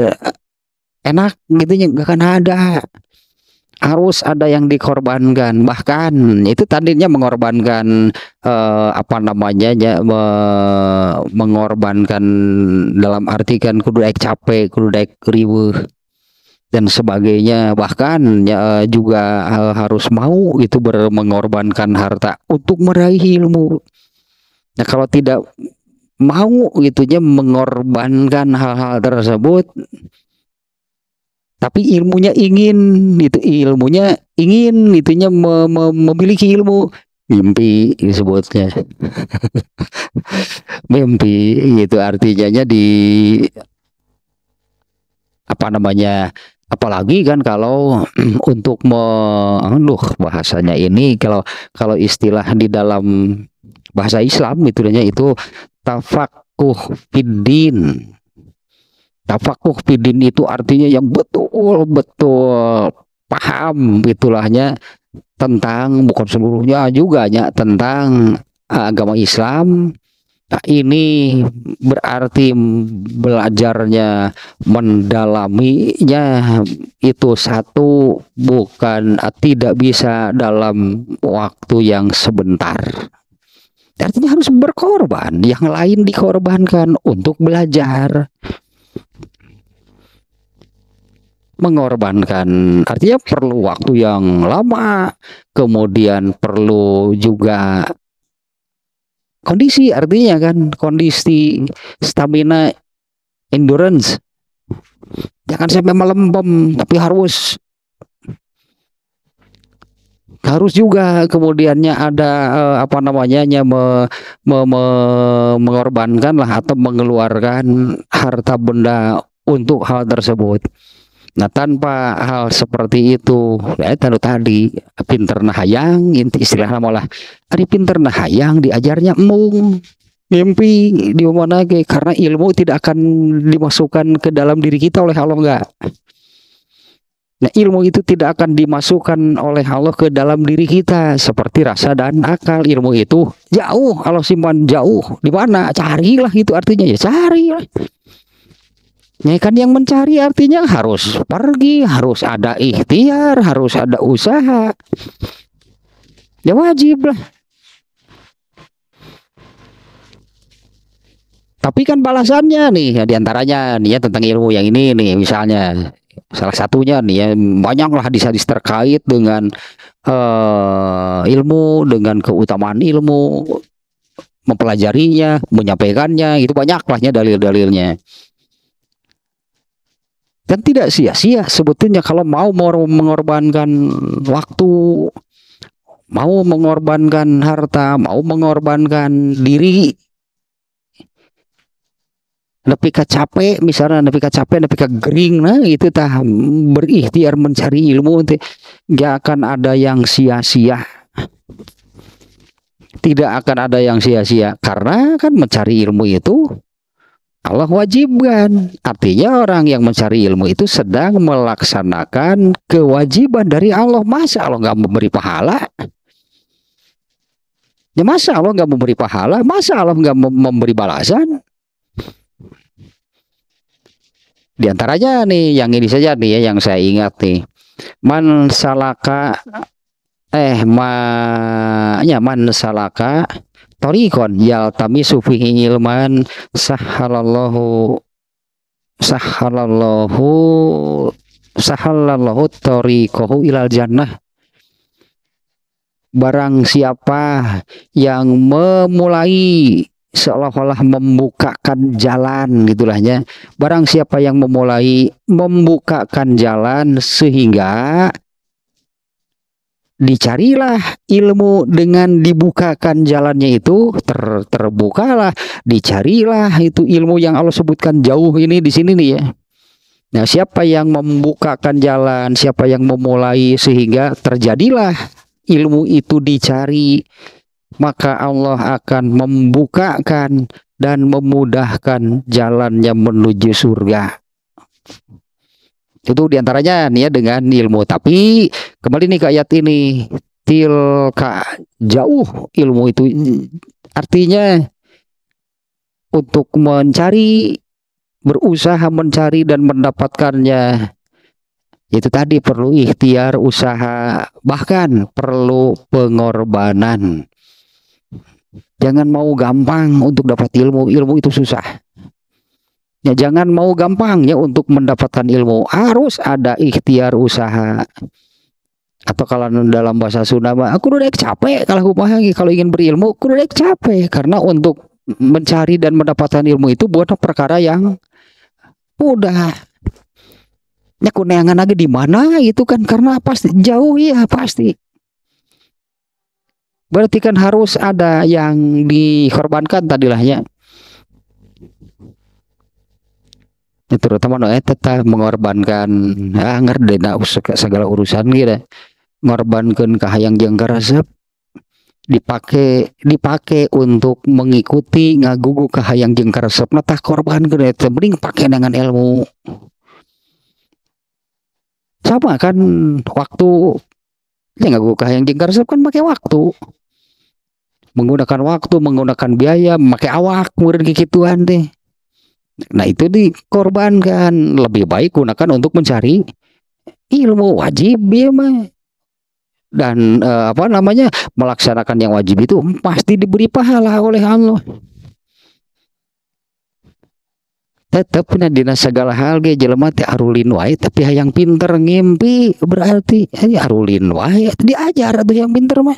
Speaker 1: enak gitu gak akan ada harus ada yang dikorbankan bahkan itu tadinya mengorbankan eh, apa namanya ya me, mengorbankan dalam arti kan kudu ek capek kudu ek riwe dan sebagainya bahkan ya, eh, juga eh, harus mau itu mengorbankan harta untuk meraih ilmu Nah, kalau tidak mau gitu gitunya mengorbankan hal-hal tersebut tapi ilmunya ingin itu ilmunya ingin itunya me memiliki ilmu mimpi disebutnya <laughs> mimpi itu artinya di apa namanya apalagi kan kalau <clears throat> untuk me, aduh bahasanya ini kalau kalau istilah di dalam bahasa Islam gitu ya, itu itu tafakuh fiddin tafakuh fiddin itu artinya yang betul-betul paham itulahnya tentang bukan seluruhnya juga ya tentang agama Islam Nah, ini berarti belajarnya, mendalaminya itu satu bukan tidak bisa dalam waktu yang sebentar. Artinya harus berkorban, yang lain dikorbankan untuk belajar. Mengorbankan artinya perlu waktu yang lama, kemudian perlu juga kondisi artinya kan kondisi stamina endurance. Jangan sampai melempem, tapi harus harus juga kemudiannya ada eh, apa namanya ya me, me, me, mengorbankan lah atau mengeluarkan harta benda untuk hal tersebut. Nah tanpa hal seperti itu, ya tadi tadi pinter nah hayang, inti istilahnya malah ari pinter nah hayang diajarnya mung mimpi di mana karena ilmu tidak akan dimasukkan ke dalam diri kita oleh Allah enggak. Nah, ilmu itu tidak akan dimasukkan oleh Allah ke dalam diri kita seperti rasa dan akal. Ilmu itu jauh, Allah simpan jauh. Di mana? Carilah itu artinya ya carilah. Ya kan yang mencari artinya harus pergi, harus ada ikhtiar, harus ada usaha. Ya wajib lah. Tapi kan balasannya nih, ya diantaranya nih ya tentang ilmu yang ini nih misalnya salah satunya nih ya banyaklah hadis-hadis terkait dengan uh, ilmu dengan keutamaan ilmu mempelajarinya menyampaikannya itu banyak banyaklahnya dalil-dalilnya dan tidak sia-sia sebetulnya kalau mau mengorbankan waktu mau mengorbankan harta mau mengorbankan diri nepi ka capek misalnya nepi ka capek nepi ka gering nah itu tah berikhtiar mencari ilmu nanti gak akan ada yang sia-sia tidak akan ada yang sia-sia karena kan mencari ilmu itu Allah wajibkan artinya orang yang mencari ilmu itu sedang melaksanakan kewajiban dari Allah masa Allah nggak memberi pahala ya masa Allah nggak memberi pahala masa Allah nggak memberi balasan Di antaranya nih yang ini saja nih ya yang saya ingat nih. Man salaka eh ma ya man salaka torikon yaltamisu fihi ilman sahalallahu sahalallahu sahalallahu torikohu ilal jannah barang siapa yang memulai seolah-olah membukakan jalan gitulahnya barang siapa yang memulai membukakan jalan sehingga dicarilah ilmu dengan dibukakan jalannya itu ter terbukalah dicarilah itu ilmu yang Allah sebutkan jauh ini di sini nih ya Nah, siapa yang membukakan jalan, siapa yang memulai sehingga terjadilah ilmu itu dicari maka Allah akan membukakan dan memudahkan jalannya menuju surga. Itu diantaranya nih ya dengan ilmu. Tapi kembali nih ke ayat ini, tilka jauh ilmu itu artinya untuk mencari, berusaha mencari dan mendapatkannya itu tadi perlu ikhtiar usaha bahkan perlu pengorbanan Jangan mau gampang untuk dapat ilmu, ilmu itu susah. Ya, jangan mau gampang ya untuk mendapatkan ilmu. Harus ada ikhtiar usaha. Atau kalau dalam bahasa Sunda aku udah capek kalau aku pahangi kalau ingin berilmu aku udah capek karena untuk mencari dan mendapatkan ilmu itu buat perkara yang mudah. Ya kuneangan lagi di mana itu kan karena pasti jauh ya pasti. Berarti kan harus ada yang dikorbankan tadilah ya. Ya, terutama no eh, tetap mengorbankan ah usah segala urusan gitu mengorbankan kahayang yang resep dipakai dipakai untuk mengikuti ngagugu kahayang yang resep nah tah korbankan ya mending pakai dengan ilmu sama kan waktu ya ngagugu kahayang yang resep kan pakai waktu menggunakan waktu menggunakan biaya memakai awak kemudian kekituan deh nah itu dikorbankan lebih baik gunakan untuk mencari ilmu wajib ya mah dan eh, apa namanya melaksanakan yang wajib itu pasti diberi pahala oleh Allah tetap nah dina segala hal ge jelema arulin wae tapi yang pinter ngimpi berarti hanya arulin wae diajar tuh yang pinter mah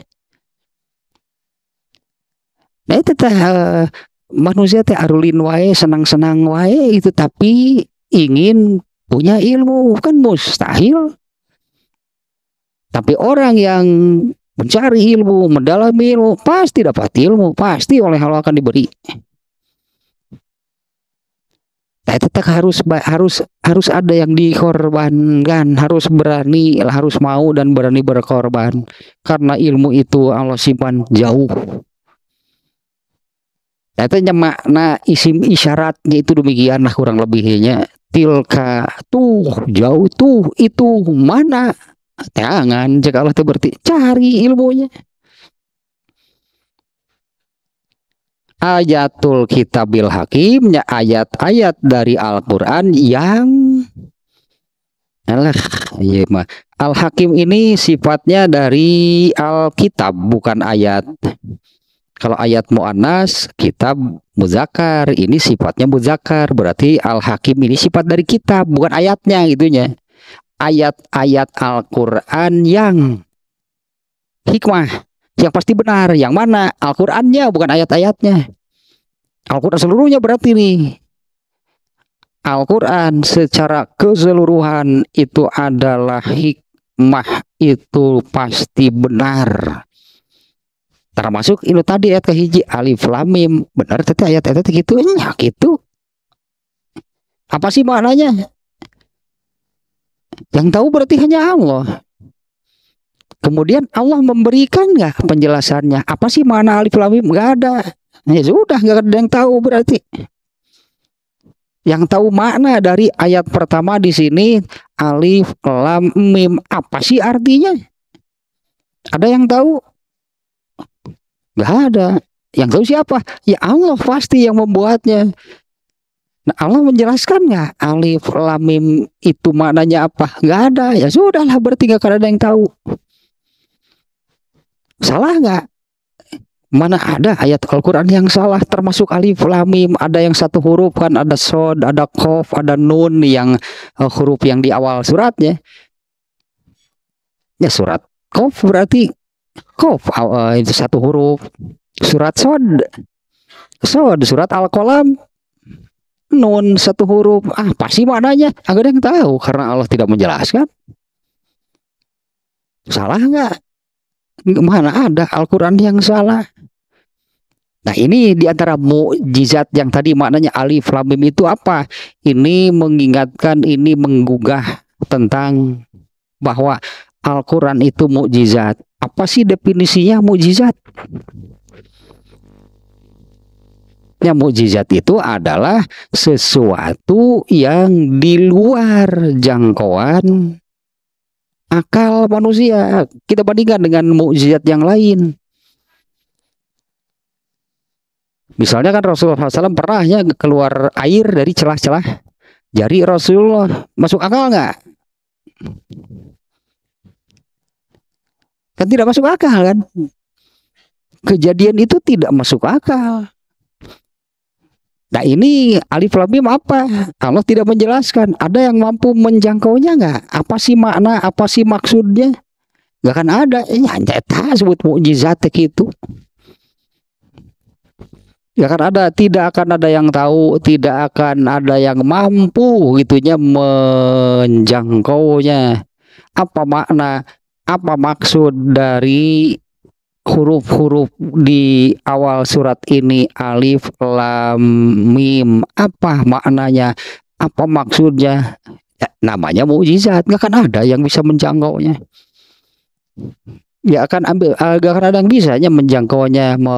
Speaker 1: nah itu teh uh, manusia teh arulin wae senang-senang wae itu tapi ingin punya ilmu kan mustahil tapi orang yang mencari ilmu, mendalami ilmu, pasti dapat ilmu, pasti oleh Allah akan diberi. Nah, tapi tetap harus harus harus ada yang dikorbankan, harus berani, harus mau dan berani berkorban. Karena ilmu itu Allah simpan jauh Katanya makna isim isyaratnya itu demikian, nah kurang lebihnya. Tilka tuh jauh tuh itu mana tangan jika Allah itu berarti cari ilmunya. Ayatul kitabil hakimnya ayat-ayat dari Al-Quran yang Alah, iya mah. Al-Hakim ini sifatnya dari Alkitab bukan ayat. Kalau ayat mu'anas, kitab muzakar. Ini sifatnya muzakar. Berarti al-hakim ini sifat dari kitab, bukan ayatnya gitunya. Ayat-ayat Al-Quran yang hikmah. Yang pasti benar. Yang mana? Al-Qurannya, bukan ayat-ayatnya. Al-Quran seluruhnya berarti nih. Al-Quran secara keseluruhan itu adalah hikmah itu pasti benar termasuk itu tadi ayat kehiji alif lam mim benar tadi ayat ayat itu nya gitu apa sih maknanya yang tahu berarti hanya Allah kemudian Allah memberikan nggak penjelasannya apa sih makna alif lam mim nggak ada ya sudah nggak ada yang tahu berarti yang tahu makna dari ayat pertama di sini alif lam mim apa sih artinya ada yang tahu Gak ada yang tahu siapa ya Allah pasti yang membuatnya Nah Allah menjelaskan nggak alif lamim itu maknanya apa? Gak ada. Ya sudahlah bertiga karena ada yang tahu. Salah nggak? Mana ada ayat Al-Quran yang salah termasuk alif lamim ada yang satu huruf kan ada sod ada kof ada nun yang uh, huruf yang di awal suratnya ya surat kof berarti Kof eh, itu satu huruf? Surat sod. Sod, surat al kolam Nun satu huruf. Ah, pasti maknanya. Agar yang tahu karena Allah tidak menjelaskan. Salah nggak? Mana ada Al-Quran yang salah? Nah ini diantara mukjizat yang tadi maknanya alif lam mim itu apa? Ini mengingatkan, ini menggugah tentang bahwa Al-Quran itu mukjizat. Apa sih definisinya mujizat? Ya mukjizat itu adalah sesuatu yang di luar jangkauan akal manusia. Kita bandingkan dengan mujizat yang lain. Misalnya kan Rasulullah SAW pernahnya keluar air dari celah-celah jari Rasulullah. Masuk akal nggak? Kan tidak masuk akal kan? Hmm. Kejadian itu tidak masuk akal. Nah ini alif lamim apa? Allah tidak menjelaskan. Ada yang mampu menjangkaunya nggak? Apa sih makna? Apa sih maksudnya? Nggak kan ada. Hanya eh, nyata sebut mujizat itu. Gak kan ada, tidak akan ada yang tahu, tidak akan ada yang mampu gitunya menjangkaunya. Apa makna apa maksud dari huruf-huruf di awal surat ini alif lam mim apa maknanya apa maksudnya ya, namanya mukjizat nggak kan ada yang bisa menjangkau nya ya akan ambil agak eh, ada yang bisanya menjangkaunya me,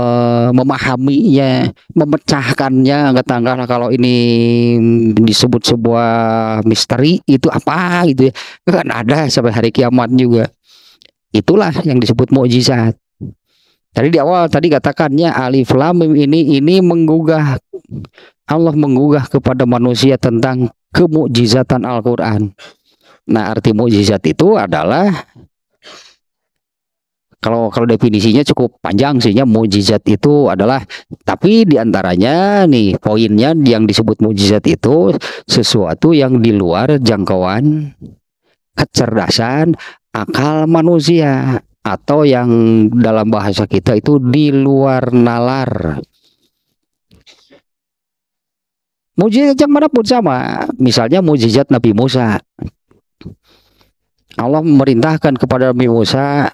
Speaker 1: memahaminya memecahkannya katakanlah kalau ini disebut sebuah misteri itu apa gitu ya kan ada sampai hari kiamat juga Itulah yang disebut mukjizat. Tadi di awal tadi katakannya alif lam ini ini menggugah Allah menggugah kepada manusia tentang kemukjizatan Al-Qur'an. Nah, arti mukjizat itu adalah kalau kalau definisinya cukup panjang sehingga ya, mukjizat itu adalah tapi diantaranya nih poinnya yang disebut mukjizat itu sesuatu yang di luar jangkauan kecerdasan akal manusia atau yang dalam bahasa kita itu di luar nalar. Mujizat yang manapun sama, misalnya mujizat Nabi Musa. Allah memerintahkan kepada Nabi Musa,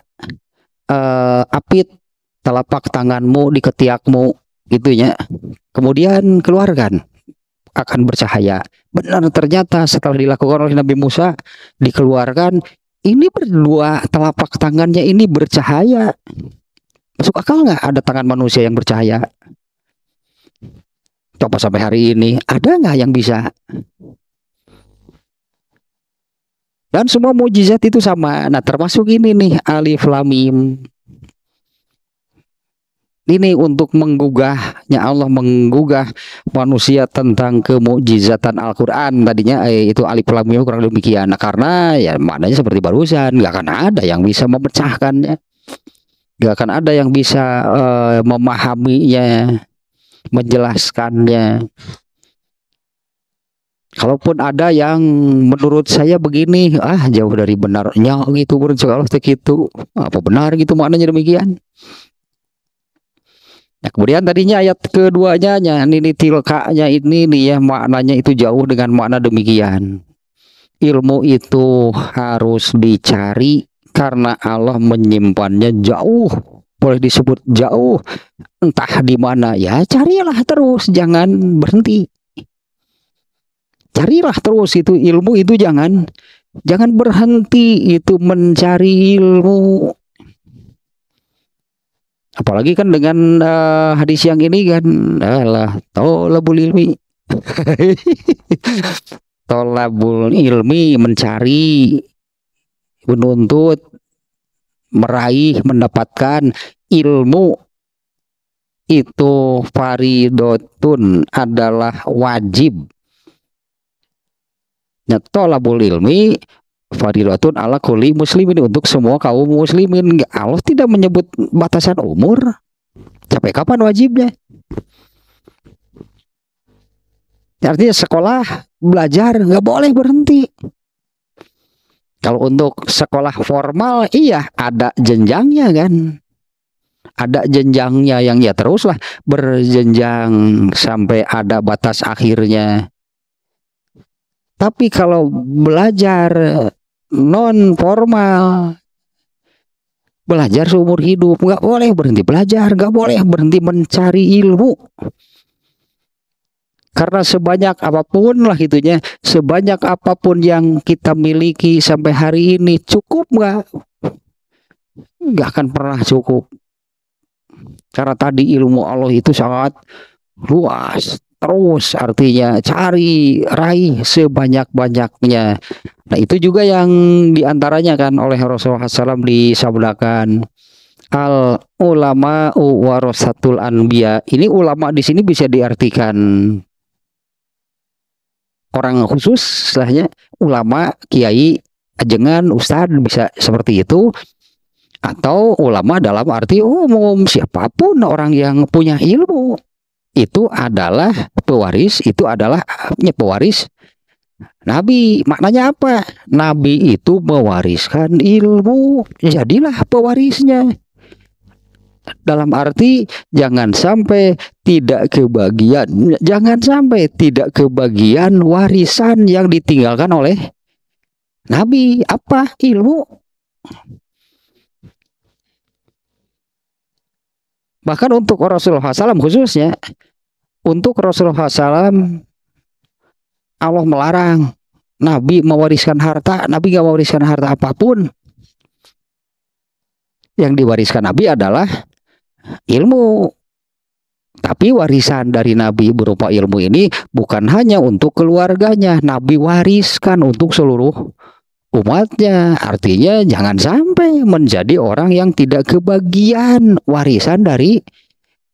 Speaker 1: e, apit telapak tanganmu di ketiakmu, gitunya. Kemudian keluarkan, akan bercahaya. Benar ternyata setelah dilakukan oleh Nabi Musa, dikeluarkan ini berdua telapak tangannya ini bercahaya. Masuk akal nggak ada tangan manusia yang bercahaya? Coba sampai hari ini ada nggak yang bisa? Dan semua mujizat itu sama. Nah termasuk ini nih alif lamim ini untuk menggugahnya Allah menggugah manusia tentang kemujizatan Al-Qur'an tadinya eh, itu alif lam mim kurang demikian nah, karena ya maknanya seperti barusan nggak akan ada yang bisa memecahkannya nggak akan ada yang bisa eh, memahaminya menjelaskannya kalaupun ada yang menurut saya begini ah jauh dari benarnya gitu menurut Allah itu apa benar gitu maknanya demikian Nah, kemudian tadinya ayat keduanya ya, ini tilkanya ini nih ya maknanya itu jauh dengan makna demikian. Ilmu itu harus dicari karena Allah menyimpannya jauh. Boleh disebut jauh entah di mana ya, carilah terus jangan berhenti. Carilah terus itu ilmu itu jangan jangan berhenti itu mencari ilmu apalagi kan dengan uh, hadis yang ini kan alah tolabul ilmi <laughs> tolabul ilmi mencari menuntut meraih mendapatkan ilmu itu faridotun adalah wajib Nah, tolabul ilmi fadilatun ala kuli muslimin untuk semua kaum muslimin Allah tidak menyebut batasan umur sampai kapan wajibnya artinya sekolah belajar nggak boleh berhenti kalau untuk sekolah formal iya ada jenjangnya kan ada jenjangnya yang ya teruslah berjenjang sampai ada batas akhirnya tapi kalau belajar non formal belajar seumur hidup nggak boleh berhenti belajar nggak boleh berhenti mencari ilmu karena sebanyak apapun lah itunya sebanyak apapun yang kita miliki sampai hari ini cukup nggak nggak akan pernah cukup karena tadi ilmu Allah itu sangat luas terus artinya cari raih sebanyak-banyaknya nah itu juga yang diantaranya kan oleh Rasulullah SAW disabdakan al ulama warasatul anbiya ini ulama di sini bisa diartikan orang khusus setelahnya ulama kiai ajengan ustadz bisa seperti itu atau ulama dalam arti umum siapapun orang yang punya ilmu itu adalah pewaris, itu adalah eh, pewaris Nabi. Maknanya apa? Nabi itu mewariskan ilmu, jadilah pewarisnya. Dalam arti jangan sampai tidak kebagian, jangan sampai tidak kebagian warisan yang ditinggalkan oleh Nabi. Apa ilmu? Bahkan untuk Rasulullah SAW khususnya, untuk Rasulullah SAW Allah melarang Nabi mewariskan harta, Nabi gak mewariskan harta apapun. Yang diwariskan Nabi adalah ilmu. Tapi warisan dari Nabi berupa ilmu ini bukan hanya untuk keluarganya. Nabi wariskan untuk seluruh umatnya. Artinya jangan sampai menjadi orang yang tidak kebagian warisan dari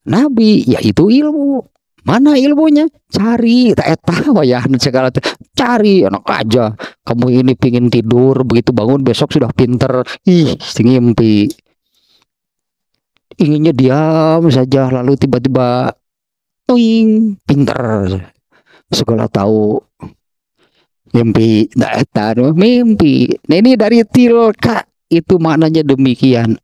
Speaker 1: Nabi, yaitu ilmu. Mana ilmunya? Cari, tak tahu ya <laughs> segala cari enak aja. Kamu ini pingin tidur, begitu bangun besok sudah pinter. Ih, mimpi. Inginnya diam saja, lalu tiba-tiba, tuing, pinter. Segala tahu mimpi tahu mimpi nah, ini dari tilka itu maknanya demikian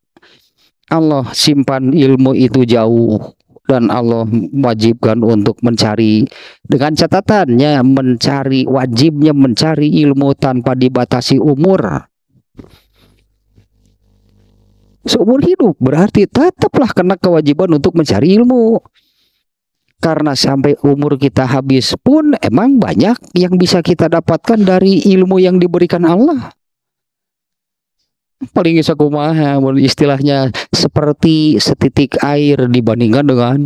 Speaker 1: Allah simpan ilmu itu jauh dan Allah wajibkan untuk mencari dengan catatannya mencari wajibnya mencari ilmu tanpa dibatasi umur seumur hidup berarti tetaplah kena kewajiban untuk mencari ilmu karena sampai umur kita habis pun emang banyak yang bisa kita dapatkan dari ilmu yang diberikan Allah. Paling bisa kumaha istilahnya seperti setitik air dibandingkan dengan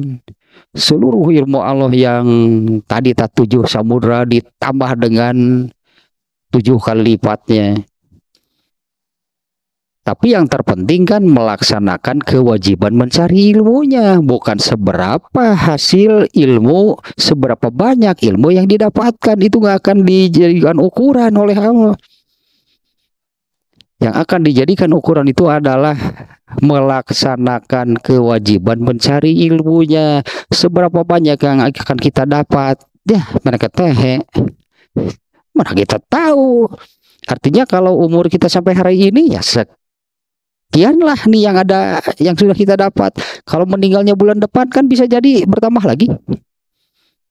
Speaker 1: seluruh ilmu Allah yang tadi tak tujuh samudra ditambah dengan tujuh kali lipatnya tapi yang terpenting kan melaksanakan kewajiban mencari ilmunya, bukan seberapa hasil ilmu, seberapa banyak ilmu yang didapatkan itu nggak akan dijadikan ukuran oleh Allah. Yang akan dijadikan ukuran itu adalah melaksanakan kewajiban mencari ilmunya, seberapa banyak yang akan kita dapat. Ya, mereka teh, mana kita tahu. Artinya kalau umur kita sampai hari ini ya sekianlah nih yang ada yang sudah kita dapat. Kalau meninggalnya bulan depan kan bisa jadi bertambah lagi.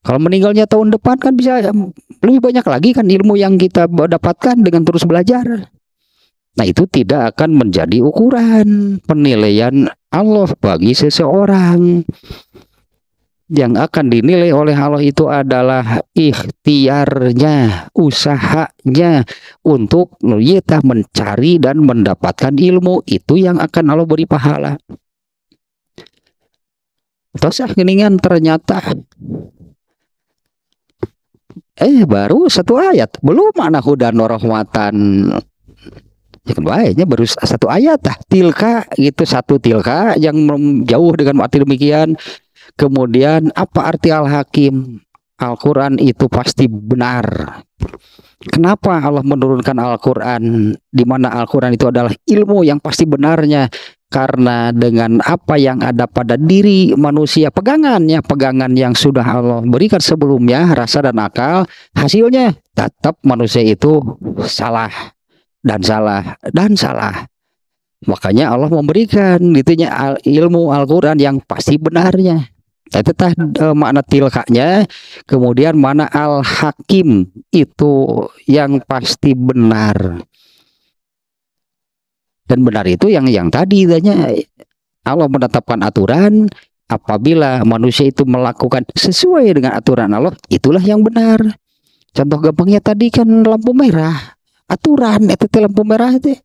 Speaker 1: Kalau meninggalnya tahun depan kan bisa lebih banyak lagi kan ilmu yang kita dapatkan dengan terus belajar. Nah itu tidak akan menjadi ukuran penilaian Allah bagi seseorang yang akan dinilai oleh Allah itu adalah ikhtiarnya, usahanya untuk kita mencari dan mendapatkan ilmu itu yang akan Allah beri pahala. Terus keningan ternyata eh baru satu ayat belum anak hudan rahmatan ya baiknya baru satu ayat tah tilka gitu satu tilka yang jauh dengan arti demikian Kemudian apa arti Al-Hakim? Al-Quran itu pasti benar. Kenapa Allah menurunkan Al-Quran? Di mana Al-Quran itu adalah ilmu yang pasti benarnya. Karena dengan apa yang ada pada diri manusia, pegangannya, pegangan yang sudah Allah berikan sebelumnya, rasa dan akal, hasilnya tetap manusia itu salah dan salah dan salah. Makanya Allah memberikan ditanya gitu ilmu Al-Quran yang pasti benarnya itu tah e, eh, makna tilkanya kemudian mana al hakim itu yang pasti benar dan benar itu yang yang tadi tanya Allah menetapkan aturan apabila manusia itu melakukan sesuai dengan aturan Allah itulah yang benar contoh gampangnya tadi kan lampu merah aturan itu lampu merah itu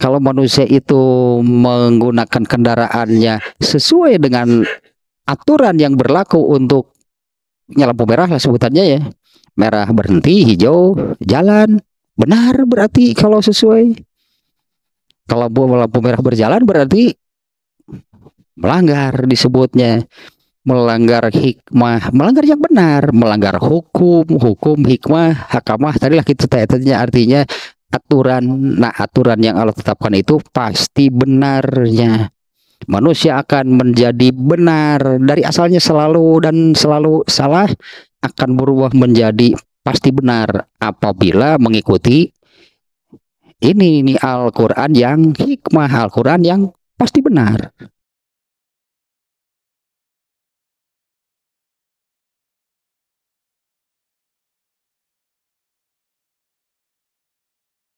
Speaker 1: kalau manusia itu menggunakan kendaraannya sesuai dengan aturan yang berlaku untuk lampu merah lah sebutannya ya merah berhenti hijau jalan benar berarti kalau sesuai kalau buah lampu merah berjalan berarti melanggar disebutnya melanggar hikmah melanggar yang benar melanggar hukum hukum hikmah hakamah tadilah kita tanya artinya aturan nah aturan yang Allah tetapkan itu pasti benarnya manusia akan menjadi benar dari asalnya selalu dan selalu salah akan berubah menjadi pasti benar apabila mengikuti ini ini Al-Qur'an yang hikmah Al-Qur'an yang pasti benar